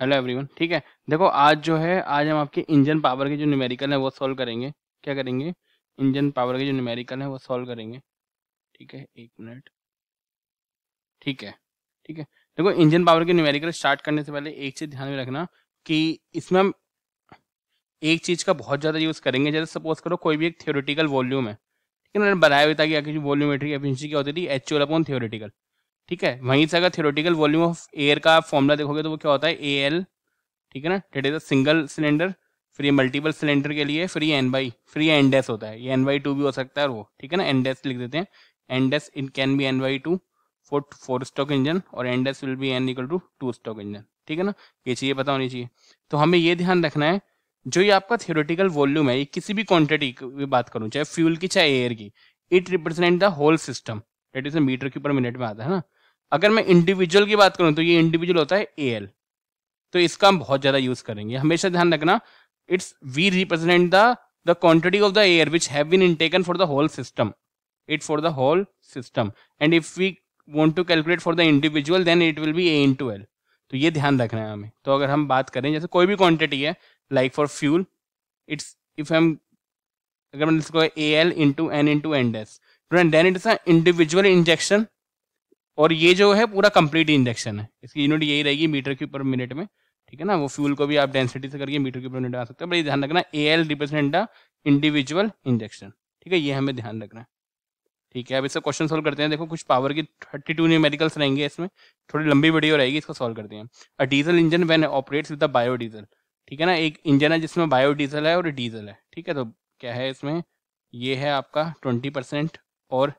Hello everyone ठीक है देखो आज जो है आज हम आपके इंजन पावर के जो न्यूमेरिकल है वो सॉल्व करेंगे क्या करेंगे इंजन पावर के जो न्यूमेरिकल है वो सॉल्व करेंगे ठीक है एक मिनट ठीक है ठीक है देखो इंजन पावर के न्यूमेरिकल स्टार्ट करने से पहले एक चीज़ ध्यान में रखना कि इसमें हम एक चीज़ का बहुत ज़्यादा यूज़ करेंगे जैसे सपोज करो कोई भी एक थियोरिटिकल वॉल्यूम है ठीक है बनाया हुआ था कि वॉल्यूमेट्रिक एफिशिएंसी क्या होती थी एच अपॉन थियोरेटिकल ठीक है वहीं से अगर थियोरटिकल वॉल्यूम ऑफ एयर का फॉर्मूला देखोगे तो वो क्या होता है ए एल ठीक है ना that is a single cylinder फिर ये मल्टीपल सिलेंडर के लिए free N by free N dash होता है ये एन बाई टू भी हो सकता है वो ठीक है ना एन डेस लिख देते हैं N dash in can be N by two four four stroke engine और N dash will be N equal to two stroke engine ठीक है ना ये चाहिए पता होनी चाहिए तो हमें ये ध्यान रखना है जो ये आपका थियोरेटिकल वॉल्यूम है ये किसी भी क्वांटिटी की बात करूँ चाहे फ्यूल की चाहे एयर की it represent the whole system that is metre के मिनट में आता है ना अगर मैं इंडिविजुअल की बात करूं तो ये इंडिविजुअल होता है ए एल तो इसका हम बहुत ज्यादा यूज करेंगे हमेशा ध्यान रखना it's we represent the the quantity of the air which have been intaken for the whole system it for the whole system and if we want to calculate for the individual then it will be A into L तो ये ध्यान रखना है हमें तो अगर हम बात करें जैसे कोई भी क्वांटिटी है like for fuel it's if हम अगर A L into N into N dash then it is a individual injection और ये जो है पूरा कंप्लीट इंजेक्शन है इसकी यूनिट यही रहेगी मीटर क्यूब पर मिनट में ठीक है ना वो फ्यूल को भी आप डेंसिटी से करके मीटर क्यूब पर मिनट आ सकते हैं बड़ी ध्यान रखना A L represent the individual injection ठीक है ये हमें ध्यान रखना है ठीक है अब इसका क्वेश्चन सोल्व करते हैं देखो कुछ पावर की थर्टी टू न्यूमेरिकल्स रहेंगे इसमें थोड़ी लंबी वीडियो रहेगी इसको सोल्व करते हैं a diesel engine when operates with the diesel ठीक है ना एक इंजन है जिसमें बायोडीजल है और डीजल है ठीक है तो क्या है इसमें ये है आपका ट्वेंटी परसेंट और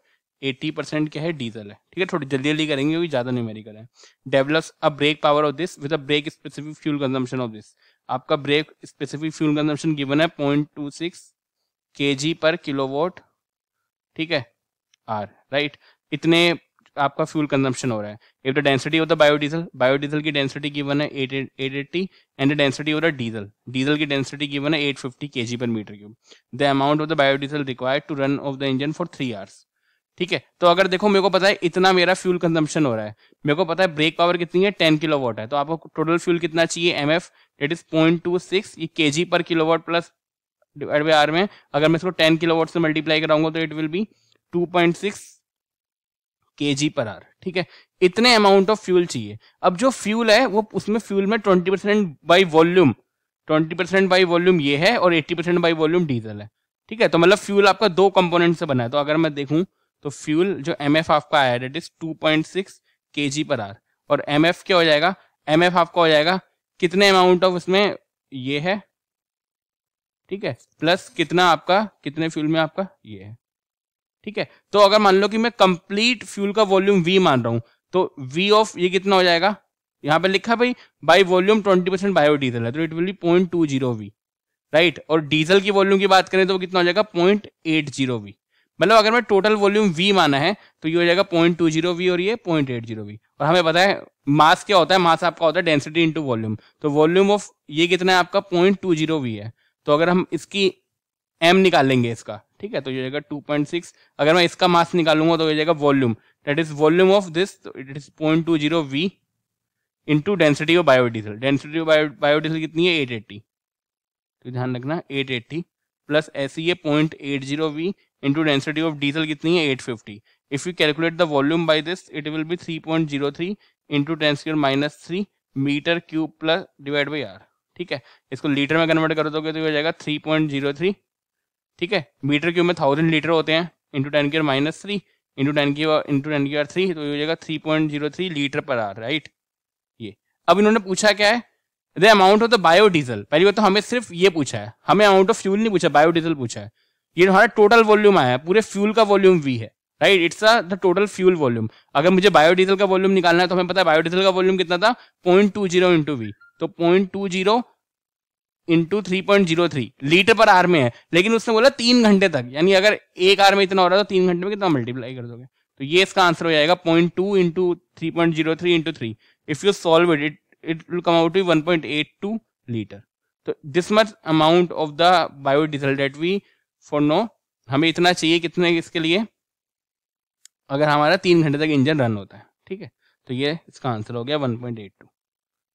एट्टी परसेंट क्या है डीजल है ठीक है थोड़ी जल्दी जल्दी करेंगे क्योंकि ज़्यादा न्यूमेरिकल है develops a brake power of this with a brake specific fuel consumption of this आपका brake specific fuel consumption given है point two six K G per kilo vote ठीक है आर राइट इतने आपका फ्यूल कंजम्पशन हो रहा है if the density of the biodiesel biodiesel की डेंसिटी गिवन है at at eighty and density of the diesel diesel की डेंसिटी गिवन है एट फिफ्टी के जी पर metre cube the amount of the biodiesel required to run of the engine for three hours ठीक है तो अगर देखो मेरे को पता है इतना मेरा फ्यूल कंजम्पशन हो रहा है मेरे को पता है ब्रेक पावर कितनी है टेन किलो वॉट है तो आपको टोटल फ्यूल कितना चाहिए M F that is point two six K G per kilo watt plus divide by R में अगर मैं इसको टेन किलो वॉट से मल्टीप्लाई कराऊंगा तो it will be two point six K G पर आर ठीक है इतने अमाउंट ऑफ फ्यूल चाहिए अब जो फ्यूल है वो उसमें फ्यूल में twenty percent by volume twenty percent by volume ये है और eighty percent by volume diesel है ठीक है तो मतलब फ्यूल आपका दो कंपोनेंट से बना है तो अगर मैं देखूं तो फ्यूल जो एम एफ आपका आया that is two point six K G पर आर और एम एफ क्या हो जाएगा एम एफ आपका हो जाएगा कितने अमाउंट ऑफ उसमें ये है ठीक है प्लस कितना आपका कितने फ्यूल में आपका ये है ठीक है तो अगर मान लो कि मैं कंप्लीट फ्यूल का वॉल्यूम वी मान रहा हूं तो वी ऑफ ये कितना हो जाएगा यहाँ पे लिखा भाई by volume twenty percent biodiesel है तो it will be point two zero V right और डीजल की वॉल्यूम की बात करें तो वो कितना हो जाएगा पॉइंट एट जीरो वी मतलब अगर मैं टोटल वॉल्यूम वी माना है तो ये हो जाएगा पॉइंट टू जीरो वी और ये पॉइंट एट जीरो वी और हमें पता है मास क्या होता है मास आपका होता है डेंसिटी इंटू वॉल्यूम तो वॉल्यूम ऑफ ये कितना है आपका पॉइंट टू जीरो वी है तो अगर हम इसकी एम निकालेंगे इसका ठीक है तो ये जाएगा टू पॉइंट सिक्स अगर मैं इसका मास निकालूंगा तो ये जाएगा volume that is volume of this it is point two zero V into density of biodiesel density of biodiesel कितनी है एट एट्टी तो ध्यान रखना एट एट्टी प्लस ऐसी ये point eight zero V into density of diesel कितनी है 850 if you calculate the volume by this it will be 3.03 into 10 square minus three metre cube plus divide by R ठीक है इसको litre में convert कर दोगे तो हो जाएगा 3.03 ठीक है मीटर क्यूब में थाउजेंड लीटर होते हैं into ten cube minus three into ten की इंटू टेन क्यूर थ्री तो ये हो जाएगा three point zero three litre per R right ये अब इन्होंने पूछा क्या है the amount of the biodiesel पहली बात तो हमें सिर्फ ये पूछा है हमें अमाउंट ऑफ फ्यूल नहीं पूछा बायोडीजल पूछा है ये हमारा टोटल वॉल्यूम आया है पूरे फ्यूल का वॉल्यूम वी है right it's the total fuel volume अगर मुझे बायोडीजल का वॉल्यूम निकालना है तो हमें पता है बायोडीजल का वॉल्यूम कितना था point two zero into V तो point two zero into three point zero three litre per are में है लेकिन उसने बोला तीन घंटे तक यानी अगर एक आर में इतना हो रहा है तो तीन घंटे में कितना मल्टीप्लाई कर दोगे तो ये इसका आंसर हो जाएगा point two into three point zero three into three if you solve it it it will come out to one point eight two litre तो this much amount of the biodiesel that we for no हमें इतना चाहिए कितने इसके लिए अगर हमारा तीन घंटे तक इंजन रन होता है ठीक है तो ये इसका आंसर हो गया 1.82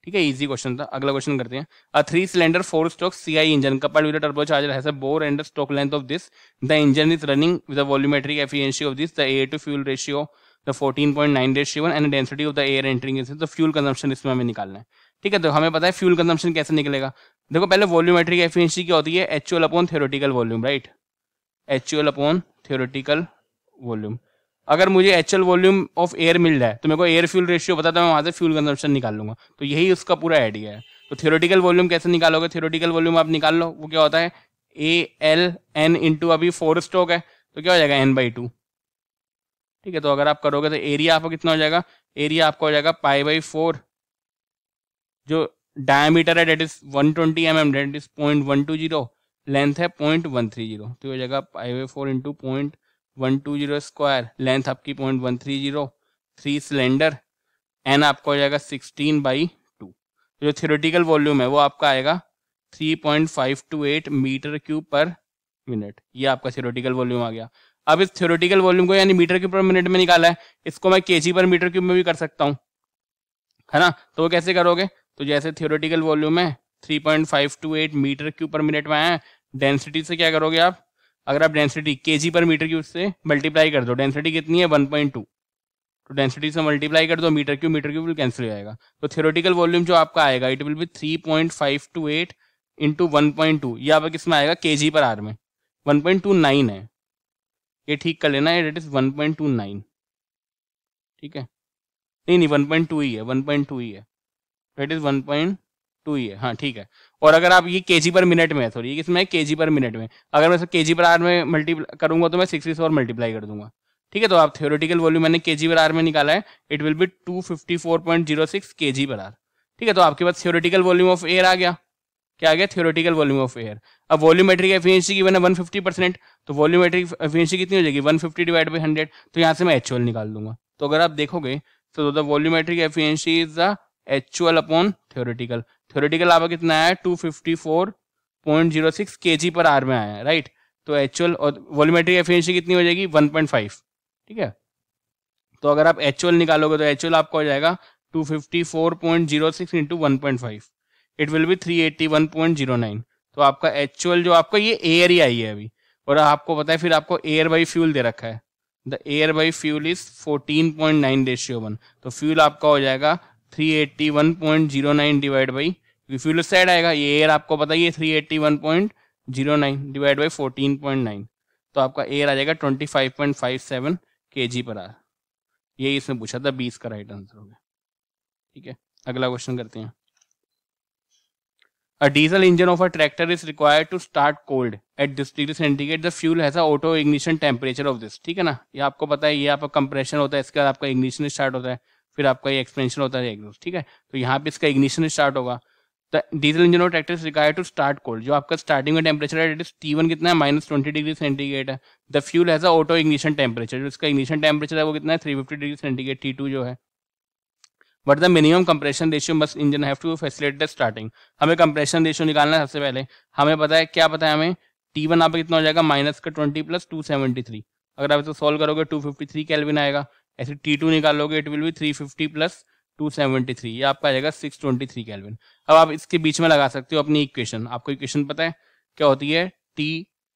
ठीक है इजी क्वेश्चन था अगला क्वेश्चन करते हैं a three cylinder four stroke CI engine couple with turbocharger has a bore and stroke length of this the engine is running with a volumetric efficiency of this the air to fuel ratio the 14.9 ratio and density of the air entering fuel consumption इसमें हमें निकालना है ठीक है तो हमें पता है फ्यूल कंजम्पशन कैसे निकलेगा देखो पहले वॉल्यूमेट्रिक एफिशिएंसी क्या होती है H upon theoretical volume right H upon theoretical volume अगर मुझे एच वॉल्यूम ऑफ एयर मिल जाए तो मेरे को एयर फ्यूल रेशियो पता तो मैं वहाँ से फ्यूल कंजम्पशन निकाल लूंगा तो यही उसका पूरा आइडिया है तो थ्योरेटिकल वॉल्यूम कैसे निकालोगे थ्योरेटिकल वॉल्यूम आप निकाल लो वो क्या होता है ए एल एन इंटू अभी फोर स्टॉक है तो क्या हो जाएगा एन बाई टू ठीक है तो अगर आप करोगे तो एरिया आपको कितना हो जाएगा एरिया आपका हो जाएगा पाई बाई फोर जो डायमीटर है that is 120 twenty M M that is point one two zero length है पॉइंट वन थ्री जीरो तो ये जगह five a four into point one two zero square length आपकी point one three zero three cylinder N आपका हो जाएगा sixteen by two जो theoretical volume है वो आपका आएगा three point five two eight metre cube पर मिनट ये आपका थियोरेटिकल वॉल्यूम आ गया अब इस थियोरेटिकल वॉल्यूम को यानी मीटर क्यूब पर मिनट में निकाला है इसको मैं के पर मीटर क्यूब में भी कर सकता हूँ है ना तो वो कैसे करोगे तो जैसे थियोरेटिकल वॉल्यूम है 3.528 मीटर क्यूब पर मिनट में आया डेंसिटी से क्या करोगे आप अगर आप डेंसिटी के पर मीटर क्यूब से मल्टीप्लाई कर दो डेंसिटी कितनी है 1.2 तो डेंसिटी से मल्टीप्लाई कर दो meter cube meter cube cancel हो जाएगा तो थियोरेटिकल वॉल्यूम जो आपका आएगा it will be 3.528 into one ये आपका किसमें आएगा के पर आर में 1.29 है ये ठीक कर लेना इट इज 1.29 ठीक है नहीं नहीं 1.2 ही है 1.2 ही है that is one point two ये हाँ ठीक है और अगर आप ये के जी पर मिनट में है थोड़ी ये किसमें के जी पर मिनट में अगर मैं के जी पर आर में मल्टीप्लाई करूंगा तो मैं सिक्सटी से और मल्टीप्लाई कर दूंगा ठीक है तो आप थियोरेटिकल वॉल्यूम मैंने के जी पर आर में निकाला है it will be two fifty four point zero six K G पर आर ठीक है तो आपके पास थियोरेटिकल वॉल्यूम ऑफ एयर आ गया क्या आ गया थियोरेटिकल वॉल्यूम ऑफ एयर अब volumetric efficiency given one fifty percent तो वॉल्यूमेट्रिक एफिशिएंसी कितनी हो जाएगी 150 डिवाइड बाई हंड्रेड तो यहाँ से मैं एचुअल निकाल दूंगा तो अगर आप देखोगे तो the volumetric efficiency is the actual upon theoretical theoretical आपका कितना आया two fifty four point zero six K G पर आर में आया है राइट तो एक्चुअल और वॉल्यूमेट्रिक एफिशिएंसी कितनी हो जाएगी वन पॉइंट फाइव ठीक है तो अगर आप एक्चुअल निकालोगे तो एक्चुअल आपका हो जाएगा two fifty four point zero six into one point five it will be three eighty one point zero nine तो आपका एक्चुअल जो आपका ये एयर ही आई है अभी और आपको पता है फिर आपको एयर बाई फ्यूल दे रखा है the air by fuel is fourteen point nine ratio one तो फ्यूल आपका हो जाएगा three eighty one point zero nine divide by fuel side आएगा ये एयर आपको पता बताइए three eighty one point zero nine divide by fourteen point nine तो आपका एयर आ जाएगा twenty five point five seven K G पर आ ये इसमें पूछा था बीस का राइट आंसर होगा ठीक है अगला क्वेश्चन करते हैं a diesel engine of a tractor is required to start cold at this degree centigrade the fuel has auto ignition temperature of this ठीक है ना ये आपको पता है ये आपका कंप्रेशन होता है इसके बाद आपका इग्निशन स्टार्ट होता है फिर आपका ये एक्सपेंशन होता है एग्जॉस्ट ठीक है तो यहाँ पे इसका इग्निशन स्टार्ट होगा द डीजल इंजन और tractor require to start cold जो आपका स्टार्टिंग में टेम्परेचर है इट इज टी वन कितना है माइनस ट्वेंटी डिग्री सेंटीग्रेड है the fuel as a auto ignition temperature जो इसका इग्निशन टेम्परेचर है वो कितना है three fifty degree centigrade T two जो है but the minimum compression ratio must engine have to facilitate the starting हमें कंप्रेशन रेशियो निकालना है सबसे पहले हमें पता है क्या पता है हमें टी वन यहाँ कितना हो जाएगा माइनस का twenty plus two seventy three अगर आप इसको सॉल्व करोगे टू फिफ्टी थ्री कैलविन आएगा ऐसे टी टू निकालोगे it will be three fifty plus two ये आपका आ जाएगा सिक्स ट्वेंटी थ्री अब आप इसके बीच में लगा सकते हो अपनी इक्वेशन आपको इक्वेशन पता है क्या होती है टी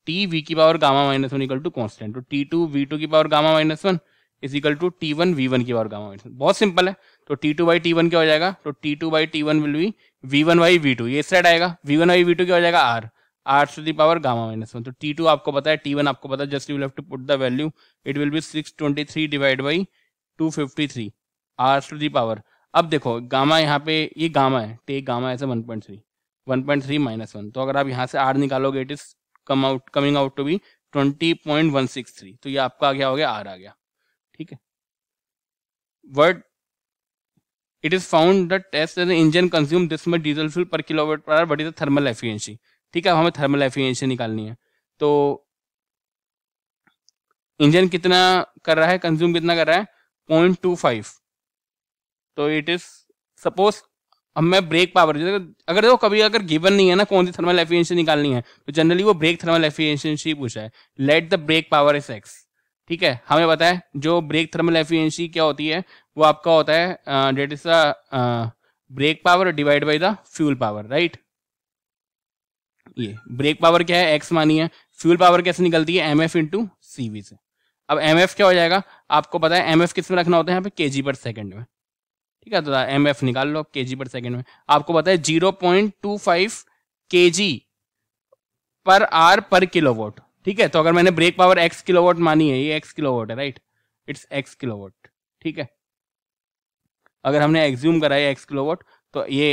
टी वी की power gamma minus one equal to constant तो टी टू वी टू की power gamma minus one is equal to T one V one की पावर गामा माइनस बहुत सिंपल है तो T two by T one क्या हो जाएगा तो T two by T one will be V one by V two ये side आएगा V one by V two क्या हो जाएगा R R to the power gamma minus one तो टी टू आपको पता है टी वन आपको पता है just you have to put the value it will be six twenty three divide by two fifty three R to the power अब देखो gamma यहाँ पे ये गामा है टेक गामा ऐसे one point three one point three minus one तो अगर आप यहाँ से आर निकालोगे it is come out coming out to be twenty point one six three तो ये आपका आ गया हो गया आर आ गया ठीक है word it is found that test engine consume this this diesel fuel per kilometre per hour hour is is the thermal ठीक है अब हमें थर्मल एफिशिएंसी निकालनी है तो इंजन कितना कर रहा है कंज्यूम कितना कर रहा है पॉइंट टू फाइव तो इट इज सपोज अब मैं ब्रेक पावर अगर देखो कभी अगर गिवन नहीं है ना कौन सी थर्मल एफिशिएंसी निकालनी है तो जनरली वो ब्रेक थर्मल एफिशिएंसी पूछा है let the brake power is X ठीक है हमें पता है जो ब्रेक थर्मल एफिशिएंसी क्या होती है वो आपका होता है that is the brake power divide by the fuel power right ये ब्रेक पावर क्या है एक्स मानी है फ्यूल पावर कैसे निकलती है एम एफ इंटू सीवी से अब एम एफ क्या हो जाएगा आपको पता है एम एफ किस में रखना होता है यहाँ पे के जी पर सेकेंड में ठीक है तो एम एफ निकाल लो के जी पर सेकेंड में आपको पता है zero point two five K G पर आर पर किलोवाट ठीक है तो अगर मैंने ब्रेक पावर एक्स किलोवाट मानी है ये एक्स किलोवाट है राइट इट्स एक्स किलोवाट ठीक है अगर हमने एक्ज्यूम कराया एक्स किलोवाट तो ये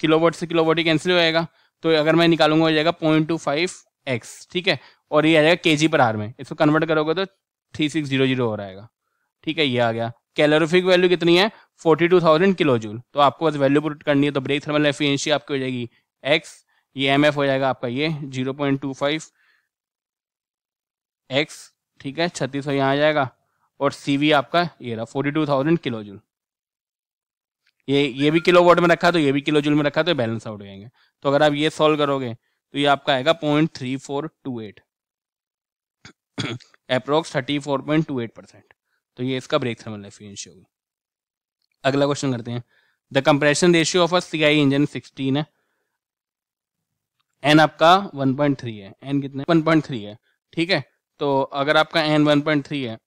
किलोवाट से किलोवाट ही कैंसिल हो जाएगा तो अगर मैं निकालूंगा हो जाएगा पॉइंट टू फाइव एक्स ठीक है और ये आ जाएगा के जी पर आर में इसको कन्वर्ट करोगे तो थ्री सिक्स जीरो जीरो हो रहेगा ठीक है ये आ गया कैलोरिफिक वैल्यू कितनी है forty two thousand kilo joule तो आपको बस वैल्यू पुट करनी है तो ब्रेक थर्मल एफिशिएंसी आपकी हो जाएगी एक्स ये एम एफ हो जाएगा आपका ये zero point two five X ठीक है छत्तीस सौ यहाँ आ जाएगा और सी वी आपका ये रहा forty two thousand kilo joule ये ये भी किलो वोट में रखा तो ये भी किलो जूल में रखा तो बैलेंस आउट हो जाएंगे तो अगर आप ये सॉल्व करोगे तो ये आपका आएगा point three four two eight approx thirty four point two eight percent तो ये इसका ब्रेक थर्मल एफिशिएंसी होगी अगला क्वेश्चन करते हैं the compression ratio of a CI engine sixteen है एन आपका वन पॉइंट थ्री है एन कितने वन पॉइंट थ्री है ठीक है तो अगर आपका एन वन पॉइंट थ्री है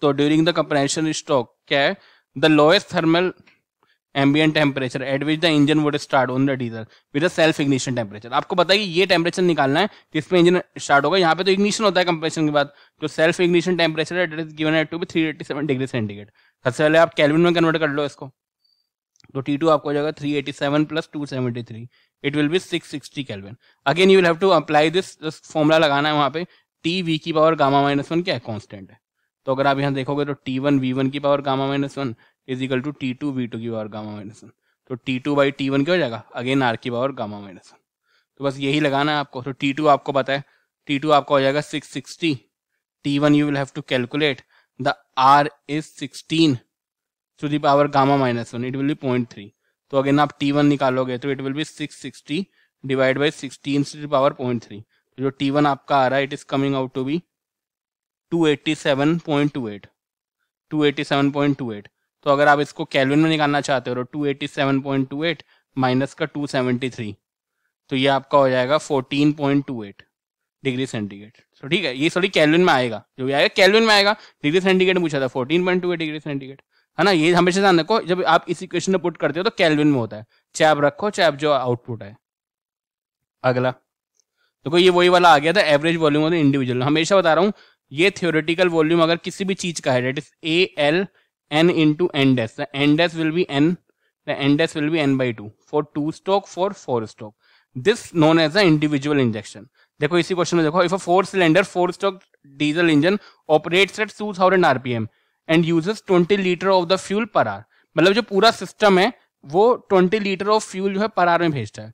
तो ड्यूरिंग द कंप्रेशन स्ट्रोक क्या है the lowest thermal ambient temperature at which the engine would start on the diesel with self ignition temperature आपको पता है कि ये टेम्परेचर निकालना है जिसमें इंजन स्टार्ट होगा यहाँ पे तो इग्निशन होता है कंप्रेशन के बाद जो सेल्फ इग्निशन टेम्परेचर है that is given at to be three eighty seven degree centigrade सबसे पहले आप कैलविन में कन्वर्ट कर लो इसको तो टी टू आपको हो जाएगा three eighty seven plus two seventy three it will be six sixty kelvin again you will have to apply this formula लगाना है वहाँ पे टी वी की पावर गामा माइनस वन क्या कॉन्स्टेंट है तो अगर आप यहाँ देखोगे तो टी वन वी वन की power gamma minus one is equal to T two V two की पावर गामा माइनस वन तो T two by T one क्या हो जाएगा अगेन आर की पावर गामा माइनस वन तो बस यही लगाना है आपको तो टी टू आपको पता है टी टू आपका हो जाएगा six sixty T one you will have to calculate the R is sixteen to the power gamma minus one it will be point three तो अगेन आप टी वन निकालोगे तो it will be six sixty divide by sixteen to the power point three जो T one आपका आ रहा है it is coming out to be two eighty seven point two eight two eighty seven point two eight तो अगर आप इसको kelvin में निकालना चाहते हो तो एट माइनस का टू सेवेंटी थ्री तो ये आपका हो जाएगा एट डिग्री सेंटीग्रेड तो ठीक है ये सॉरी कैलविन में आएगा जो भी आएगा कैलविन में आएगा डिग्री सेंटीग्रेड पूछा था एट डिग्री सेंटीग्रेड है ना ये हमेशा ध्यान रखो जब आप इसी क्वेश्चन में पुट करते हो तो कैलविन में होता है चाहे आप रखो चाहे आप जो आउटपुट है अगला देखो तो ये वही वाला आ गया था एवरेज वॉल्यूम ऑफ इंडिविजुअल हमेशा बता रहा हूँ ये थियोरेटिकल वॉल्यूम अगर किसी भी चीज का है that is A L n into n dash. The n dash will be n. The n dash will be n by 2 for 2 stroke for 4 stroke. This known as the individual injection. देखो इसी question में देखो if a four cylinder four stroke diesel engine operates at 2000 RPM and uses 20 litre of the fuel पर hour मतलब जो पूरा system है वो 20 लीटर ऑफ फ्यूल जो है पर आर में भेजता है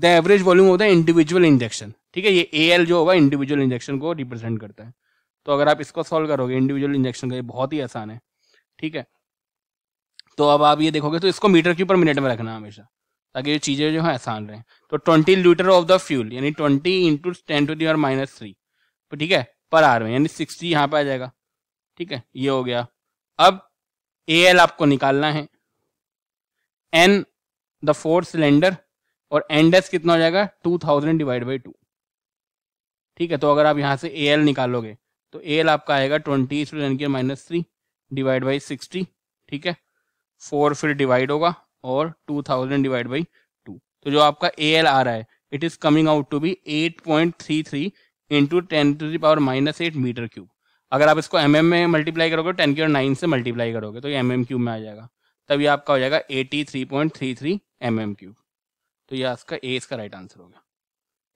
the average volume of the individual injection ठीक है ये ए एल जो होगा इंडिविजुअल इंजेक्शन को रिप्रेजेंट करता है तो अगर आप इसको सॉल्व करोगे इंडिविजुअल इंजेक्शन का ये बहुत ही आसान है ठीक है तो अब आप ये देखोगे तो इसको मीटर के ऊपर मिनट में रखना हमेशा ताकि ये चीज़ें जो है आसान रहें तो twenty litre of the fuel यानी twenty into ten to the minus three ठीक है पर आर में यानी सिक्सटी यहाँ पे आ जाएगा ठीक है ये हो गया अब ए एल आपको निकालना है एन द फोर सिलेंडर और एन डेस कितना हो जाएगा two thousand divide by two ठीक है तो अगर आप यहाँ से ए एल निकालोगे तो ए एल आपका आएगा ट्वेंटी स्टूडेंट के minus three divide by sixty ठीक है फोर फिर डिवाइड होगा और two thousand divide by two तो जो आपका ए एल आ रहा है it is coming out to be eight point three three into ten to the power minus eight metre cube अगर आप इसको एम mm में मल्टीप्लाई करोगे टेन की और नाइन से मल्टीप्लाई करोगे तो ये एम क्यूब में आ जाएगा तब ये आपका हो जाएगा eighty three point three three M M cube तो ये आपका ए इसका राइट आंसर हो गया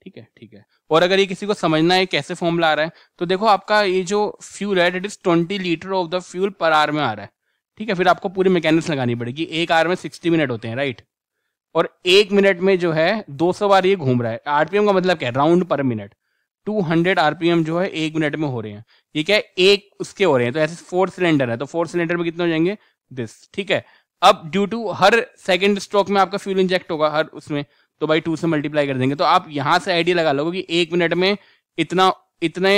ठीक है ठीक है और अगर ये किसी को समझना है कैसे फॉर्मला आ रहा है तो देखो आपका ये जो फ्यूल है it is twenty litre of the fuel पर आर में आ रहा है ठीक है फिर आपको पूरी मैकेनिक्स लगानी पड़ेगी एक आर में सिक्सटी मिनट होते हैं राइट और एक मिनट में जो है दो सौ बार ये घूम रहा है आरपीएम का मतलब क्या है राउंड पर मिनट टू हंड्रेड आरपीएम जो है एक मिनट में हो रहे हैं ये क्या है एक उसके हो रहे हैं तो ऐसे फोर सिलेंडर है तो फोर सिलेंडर में कितने हो जाएंगे दिस ठीक है अब ड्यू टू हर सेकेंड स्ट्रोक में आपका फ्यूल इंजेक्ट होगा हर उसमें तो भाई टू से मल्टीप्लाई कर देंगे तो आप यहाँ से आइडिया लगा लोगे कि एक मिनट में इतना इतने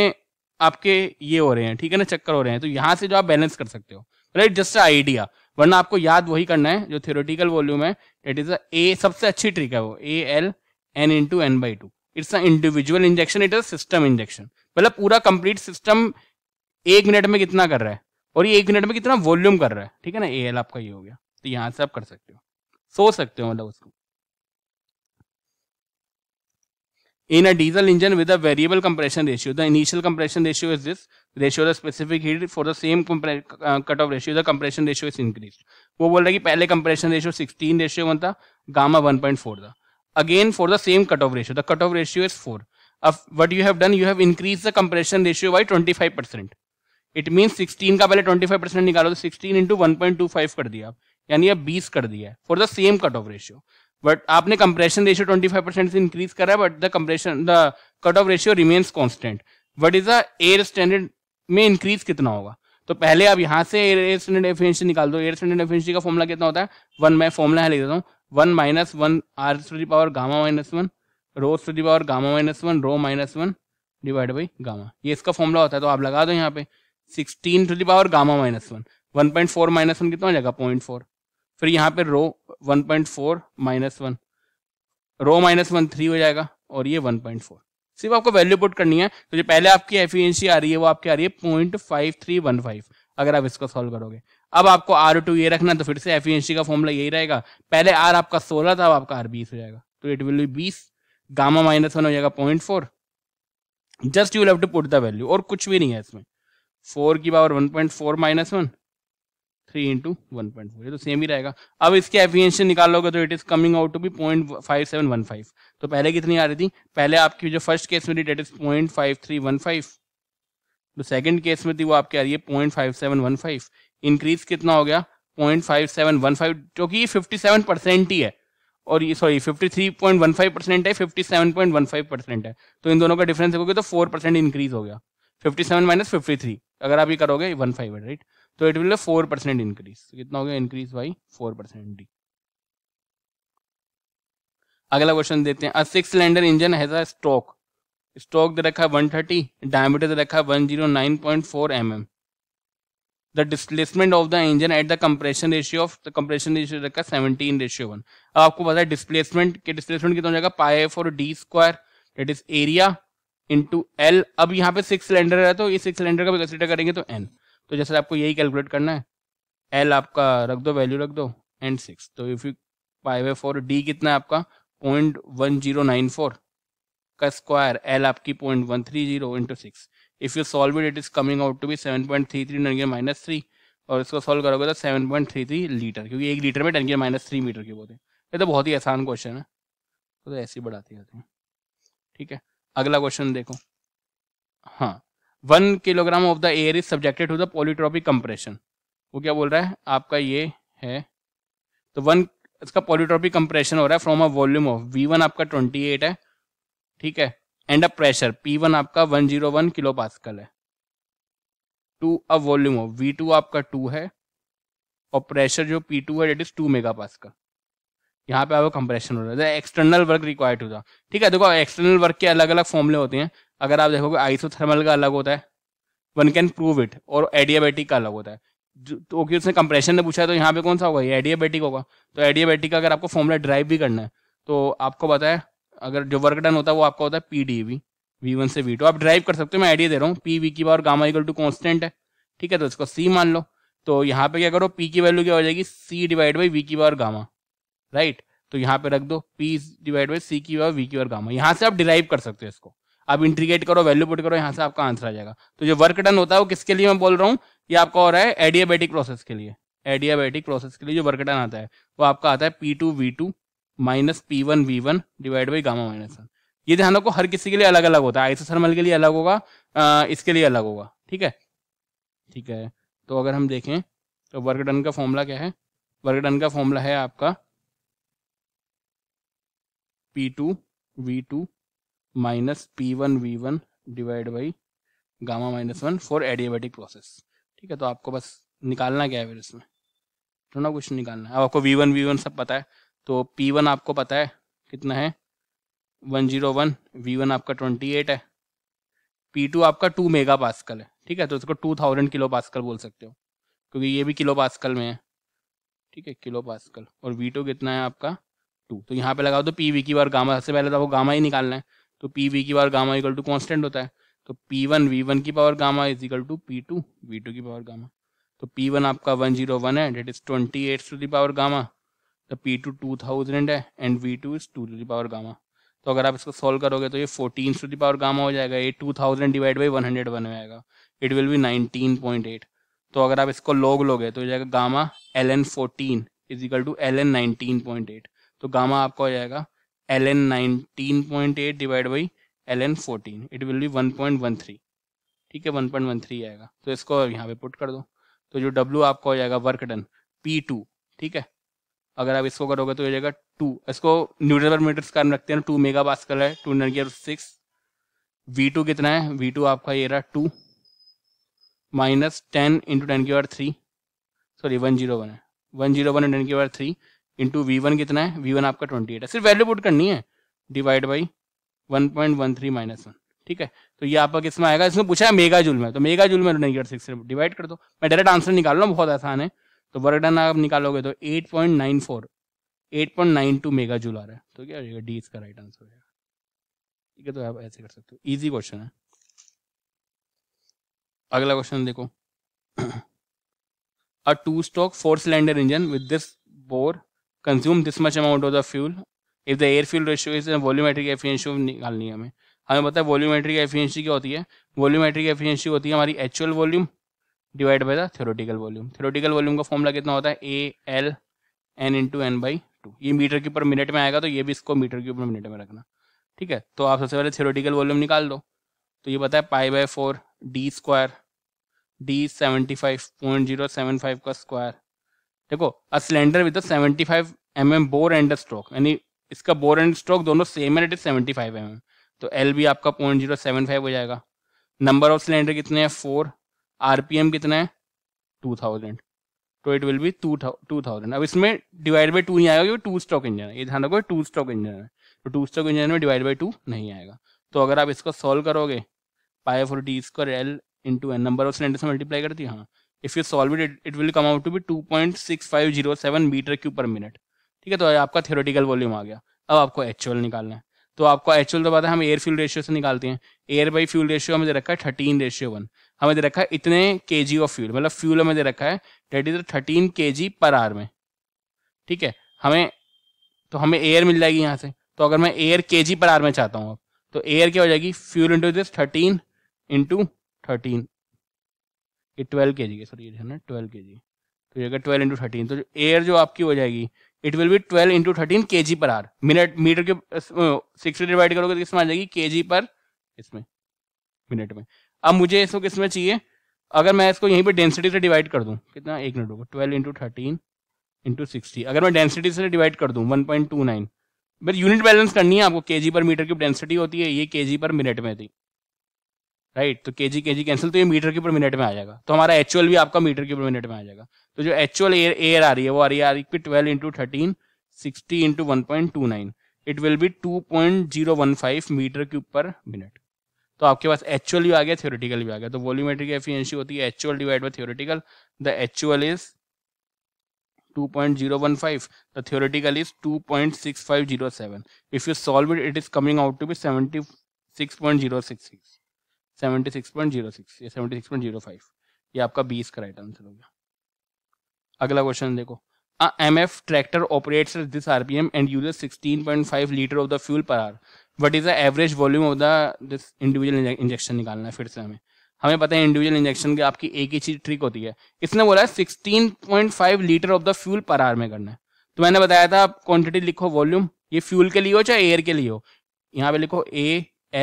आपके ये हो रहे हैं ठीक है ना चक्कर हो रहे हैं तो यहाँ से जो आप बैलेंस कर सकते हो राइट जस्ट आइडिया वरना आपको याद वही करना है जो थियोरेटिकल वॉल्यूम है इट इज ए सबसे अच्छी ट्रिक है वो A L N two N by two it's a individual injection it is system injection मतलब पूरा कंप्लीट सिस्टम एक मिनट में कितना कर रहा है और ये एक मिनट में कितना वॉल्यूम कर रहा है ठीक है ना ए एल आपका ये हो गया तो यहाँ से आप कर सकते हो सो सकते हो मतलब उसको In a diesel engine with a variable compression ratio, the initial compression ratio is this ratio the specific heat for the same uh, cut off ratio the compression ratio is increased. wo bol raha है कि पहले compression ratio 16 ratio one था gamma 1.4 tha Again for the same cut off ratio, the cut off ratio is 4. Of what you have done, you have increased the compression ratio by 25 it means 16 ka pehle 25 nikalo to तो 16 into one कर दिया yani ab 20 kar diya for the same cut off ratio but आपने compression ratio 25 percent से increase करा but the compression the cut off ratio remains constant what is the air standard में increase कितना होगा तो पहले आप यहाँ से एयर स्टैंडर्ड एफिशिएंसी निकाल दो एयर स्टैंडर्ड एफिशिएंसी का फॉर्मुला कितना होता है वन मैं फॉर्मुला है लिख देता हूँ one minus one R to the power gamma minus one rho to the power gamma minus one rho minus one divide by gamma ये इसका फॉर्मुला होता है तो आप लगा दो यहाँ पे sixteen to the power gamma minus one one point four minus one कितना हो जाएगा पॉइंट फोर फिर यहाँ पे rho one point four minus one rho minus one three हो जाएगा और ये वन पॉइंट फोर सिर्फ आपको वैल्यू पुट करनी है तो जो पहले आपकी एफिशियंसी आ रही है वो आपकी आ रही है point five three one five अगर आप इसको सॉल्व करोगे अब आपको आर टू ये रखना तो फिर से एफिशियंसी का फॉर्मूला यही रहेगा पहले आर आपका सोलह था अब आपका आर बीस हो जाएगा तो इट विल बी बीस गामा माइनस वन हो जाएगा point four just you have to put the value और कुछ भी नहीं है इसमें फोर की power one point four minus one three into one point four ये तो सेम ही रहेगा अब इसके एफिशिएंसी निकालोगे तो it is coming out to be point five seven one five तो पहले कितनी आ रही थी पहले आपकी जो फर्स्ट केस में थी that is point five three one five जो सेकेंड केस में थी वो आपकी आ रही है point five seven one five increase कितना हो गया point five seven one five जो कि फिफ्टी सेवन परसेंट ही है और ये sorry fifty three point one five percent है fifty seven point one five percent है तो इन दोनों का डिफरेंस देखोगे तो फोर परसेंट इंक्रीज हो गया fifty seven minus fifty three अगर आप ये करोगे वन फाइव है राइट right? तो it will four percent increase कितना हो गया increase by four percent D अगला क्वेश्चन देते हैं a six cylinder engine has a stroke stroke दे रखा वन थर्टी डायमीटर दे रखा one zero nine point four M M the displacement of the engine at the compression ratio of the compression ratio रखा seventeen ratio one अब आपको पता है displacement के डिस्प्लेसमेंट कितना हो जाएगा pi four D square that is area into L अब यहाँ पे सिक्स सिलेंडर है तो ये सिक्स सिलेंडर का भी कंसिडर करेंगे तो एन तो जैसे आपको यही कैलकुलेट करना है एल आपका रख दो वैल्यू रख दो एंड सिक्स तो if you five by four D कितना है आपका point one zero nine four का स्क्वायर एल आपकी point one three zero into six if you solve it it is coming out to be seven point three three ten minus three और इसको solve करोगे तो seven point three three litre क्योंकि एक litre में ten के minus three metre के बोलते हैं ये तो बहुत ही आसान क्वेश्चन है तो ऐसे ही बढ़ाते जाते हैं ठीक है अगला क्वेश्चन देखो हाँ one kilogram of the air is subjected to the polytropic compression वो क्या बोल रहा है आपका ये है तो वन इसका पोलिट्रॉपिक कंप्रेशन हो रहा है from a volume of V one आपका ट्वेंटी एट है ठीक है and a pressure P one आपका one zero one kilo pascal है to a volume of V two आपका टू है और प्रेशर जो पी टू है that is two mega pascal यहाँ पे आपका कंप्रेशन हो रहा है एक्सटर्नल वर्क रिक्वायर्ड होता ठीक है देखो एक्सटर्नल वर्क के अलग अलग फॉर्मूले होते हैं अगर आप देखोगे आइसोथर्मल का अलग होता है वन कैन प्रूव इट और एडियाबेटिक का अलग होता है तो ओके उसने कंप्रेशन ने पूछा है तो यहाँ पे कौन सा होगा ये एडियाबेटिक होगा तो एडियाबेटिक का अगर आपको फॉर्मूला ड्राइव भी करना है तो आपको पता है अगर जो वर्क डन होता है वो आपका होता है P D V V one से वी टू आप ड्राइव कर सकते हो मैं आइडिया दे रहा हूँ पी वी की बार गामा इक्वल टू कॉन्स्टेंट है ठीक है तो इसको सी मान लो तो यहाँ पे क्या करो पी की वैल्यू क्या हो जाएगी सी डिवाइड बाई वी की बार गामा राइट तो यहाँ पे रख दो पी डिवाइड बाई सी की बार वी की बार गामा यहाँ से आप डिराइव कर सकते हो इसको आप इंट्रीगेट करो वैल्यू पुट करो यहाँ से आपका आंसर आ जाएगा तो जो वर्क डन होता है वो किसके लिए मैं बोल रहा हूँ ये आपका हो रहा है एडियाबेटिक प्रोसेस के लिए एडियाबेटिक प्रोसेस के लिए जो वर्क डन आता है वो आपका आता है P two V two minus P one V one divide by gamma minus one ये ध्यान रखो हर किसी के लिए अलग अलग होता है आइसोथर्मल के लिए अलग होगा इसके लिए अलग होगा ठीक है ठीक है तो अगर हम देखें तो वर्क डन का फॉर्मूला क्या है वर्क डन का फॉर्मूला है आपका P two V two minus P one V one divide by gamma minus one for adiabatic process ठीक है तो आपको बस निकालना क्या है फिर इसमें थोड़ा कुछ निकालना है अब आपको वी वन वी वन सब पता है तो पी वन आपको पता है कितना है one zero one V one आपका ट्वेंटी एट है पी टू आपका टू मेगा पास्कल है ठीक है तो इसको टू थाउजेंड किलो पास्कल बोल सकते हो क्योंकि ये भी किलो पास्कल में है ठीक है किलो पास्कल और वी टू कितना है आपका टू तो यहाँ पे लगाओ तो पी वी की बार गामा सबसे पहले तो आपको गामा ही निकालना है तो पी वी की power gamma equal to constant होता है तो पी वन वी वन की power gamma is equal to P two V two की पावर गामा तो पी वन आपका वन जीरो वन है that is twenty eight to the power gamma तो P two two thousand है and V two is two to the power gamma तो अगर आप इसको सॉल्व करोगे तो ये fourteen to the power gamma हो जाएगा ये two thousand divide by one hundred one आएगा it will be nineteen point eight तो अगर आप इसको लॉग लोगे तो हो जाएगा gamma L N fourteen is equal to L N nineteen point eight तो गामा आपका हो जाएगा L N nineteen point eight divide by L N fourteen it will be one point one three ठीक है वन पॉइंट वन थ्री आएगा तो इसको यहाँ पे पुट कर दो तो जो W आपका हो जाएगा वर्क डन P2 ठीक है अगर आप इसको करोगे तो हो जाएगा टू इसको न्यूट्रल पर मीटर का रखते हैं टू मेगा पास है टू नर सिक्स वी टू कितना है वी टू आपका ये रहा two minus ten into ten की power three sorry one zero one है one zero one into ten की power three into V one कितना है वी वन आपका ट्वेंटी एट है सिर्फ वैल्यू पुट करनी है divide by one point one three minus one ठीक है तो ये आपका किसमें आएगा इसमें पूछा है मेगा जूल में तो मेगा जूल में नहीं कर सकते सिर्फ डिवाइड कर दो मैं डायरेक्ट आंसर निकाल रहा हूँ बहुत आसान है तो वर्क डन आप निकालोगे तो eight point nine four eight point nine two mega joule आ रहा है तो क्या रहेगा डी इसका राइट आंसर हो जाएगा ठीक है तो आप ऐसे कर सकते हो ईजी क्वेश्चन है अगला क्वेश्चन देखो a two stroke four cylinder engine with this bore consume this much amount of the fuel if the air fuel ratio is volumetric efficiency निकालनी है हमें हमें पता है वॉल्यूमेट्रिक एफिशिएंसी क्या होती है वॉल्यूमेट्रिक एफिशिएंसी होती है हमारी actual volume divide by the theoretical volume theoretical volume का फॉर्मूला कितना होता है A L N into N by two ये मीटर के ऊपर मिनट में आएगा तो ये भी इसको मीटर के ऊपर मिनट में रखना ठीक है तो आप सबसे पहले थ्योरेटिकल वॉल्यूम निकाल दो तो ये पता है pi by four D square D seventy five point zero seven five का स्क्वायर देखो a cylinder with seventy five M M bore and stroke यानी इसका बोर एंड स्ट्रोक दोनों सेम है सेवेंटी फाइव एम एम तो L B आपका point zero seven five हो जाएगा नंबर ऑफ सिलेंडर कितने हैं फोर आर पी एम कितना है टू थाउजेंड तो it will be two two thousand अब इसमें डिवाइड बाई टू नहीं आएगा क्योंकि टू स्टॉक इंजन है ये ध्यान रखो टू स्टॉक इंजन है तो टू स्टॉक इंजन में डिवाइड बाई टू नहीं आएगा तो अगर आप इसको सॉल्व करोगे pi four D square L into N number of cylinder से मल्टीप्लाई करती दिया हाँ if you solve it it will come out to be seven metre cube पर मिनट ठीक है तो आपका थियोरेटिकल वॉल्यूम आ गया अब आपको एक्चुअल निकालना है तो आपको एक्चुअल तो पता है हम एयर फ्यूल रेशियो से निकालते हैं एयर बाई फ्यूल रेशियो हमें दे रखा है थर्टीन रेशियो वन हमें दे रखा है इतने के जी ऑफ फ्यूल मतलब फ्यूल हमें दे रखा है that is thirteen K G पर आर में ठीक है हमें तो हमें एयर मिल जाएगी यहाँ से तो अगर मैं एयर के जी पर आर में चाहता हूँ तो एयर क्या हो जाएगी fuel into this thirteen into thirteen ये ट्वेल्व के जी के सॉरी ये है ना ट्वेल्व के जी तो ये ट्वेल्व इंटू थर्टीन तो एयर जो आपकी हो जाएगी it will be twelve into thirteen K G पर आर मिनट मीटर के सिक्स डिवाइड करोगे तो किसमें आ जाएगी के जी पर इसमें मिनट में अब मुझे इसको किसमें चाहिए अगर मैं इसको यहीं पर डेंसिटी से डिवाइड कर दूँ कितना एक मिनट होगा twelve into thirteen into sixty अगर मैं डेंसिटी से डिवाइड कर दूँ one point two nine but unit balance करनी है आपको के जी पर मीटर की डेंसिटी होती है ये के जी पर मिनट में थी राइट तो के जी के जी कैंसिल तो ये मीटर के पर मिनट में आ जाएगा तो हमारा एक्चुअल भी आपका मीटर के पर मिनट में आ जाएगा तो जो एक्चुअल एयर एयर आ रही है वो आ रही है R equal twelve into thirteen sixty into one point two nine it will be two point zero one five metre cube पर मिनट तो आपके पास एक्चुअल भी आ गया थ्योरेटिकल भी आ गया तो वॉल्यूमेट्रिक एफिशिएंसी होती है actual divide by theoretical the actual is 2.015 the theoretical is 2.6507 if you solve it it is coming out to be 76.066 seventy six point zero six या seventy six point zero five ये आपका बीस का right answer हो गया अगला question देखो a mf tractor operates at this rpm and uses 16.5 litre of the fuel पर hour what is the average volume of the this individual injection निकालना है फिर से हमें हमें पता है इंडिविजुअल इंजेक्शन की आपकी एक ही चीज ट्रिक होती है इसने बोला है 16.5 लीटर ऑफ द फ्यूल पर आर में करना है तो मैंने बताया था आप क्वांटिटी लिखो वॉल्यूम ये फ्यूल के लिए हो चाहे एयर के लिए हो यहाँ पे लिखो ए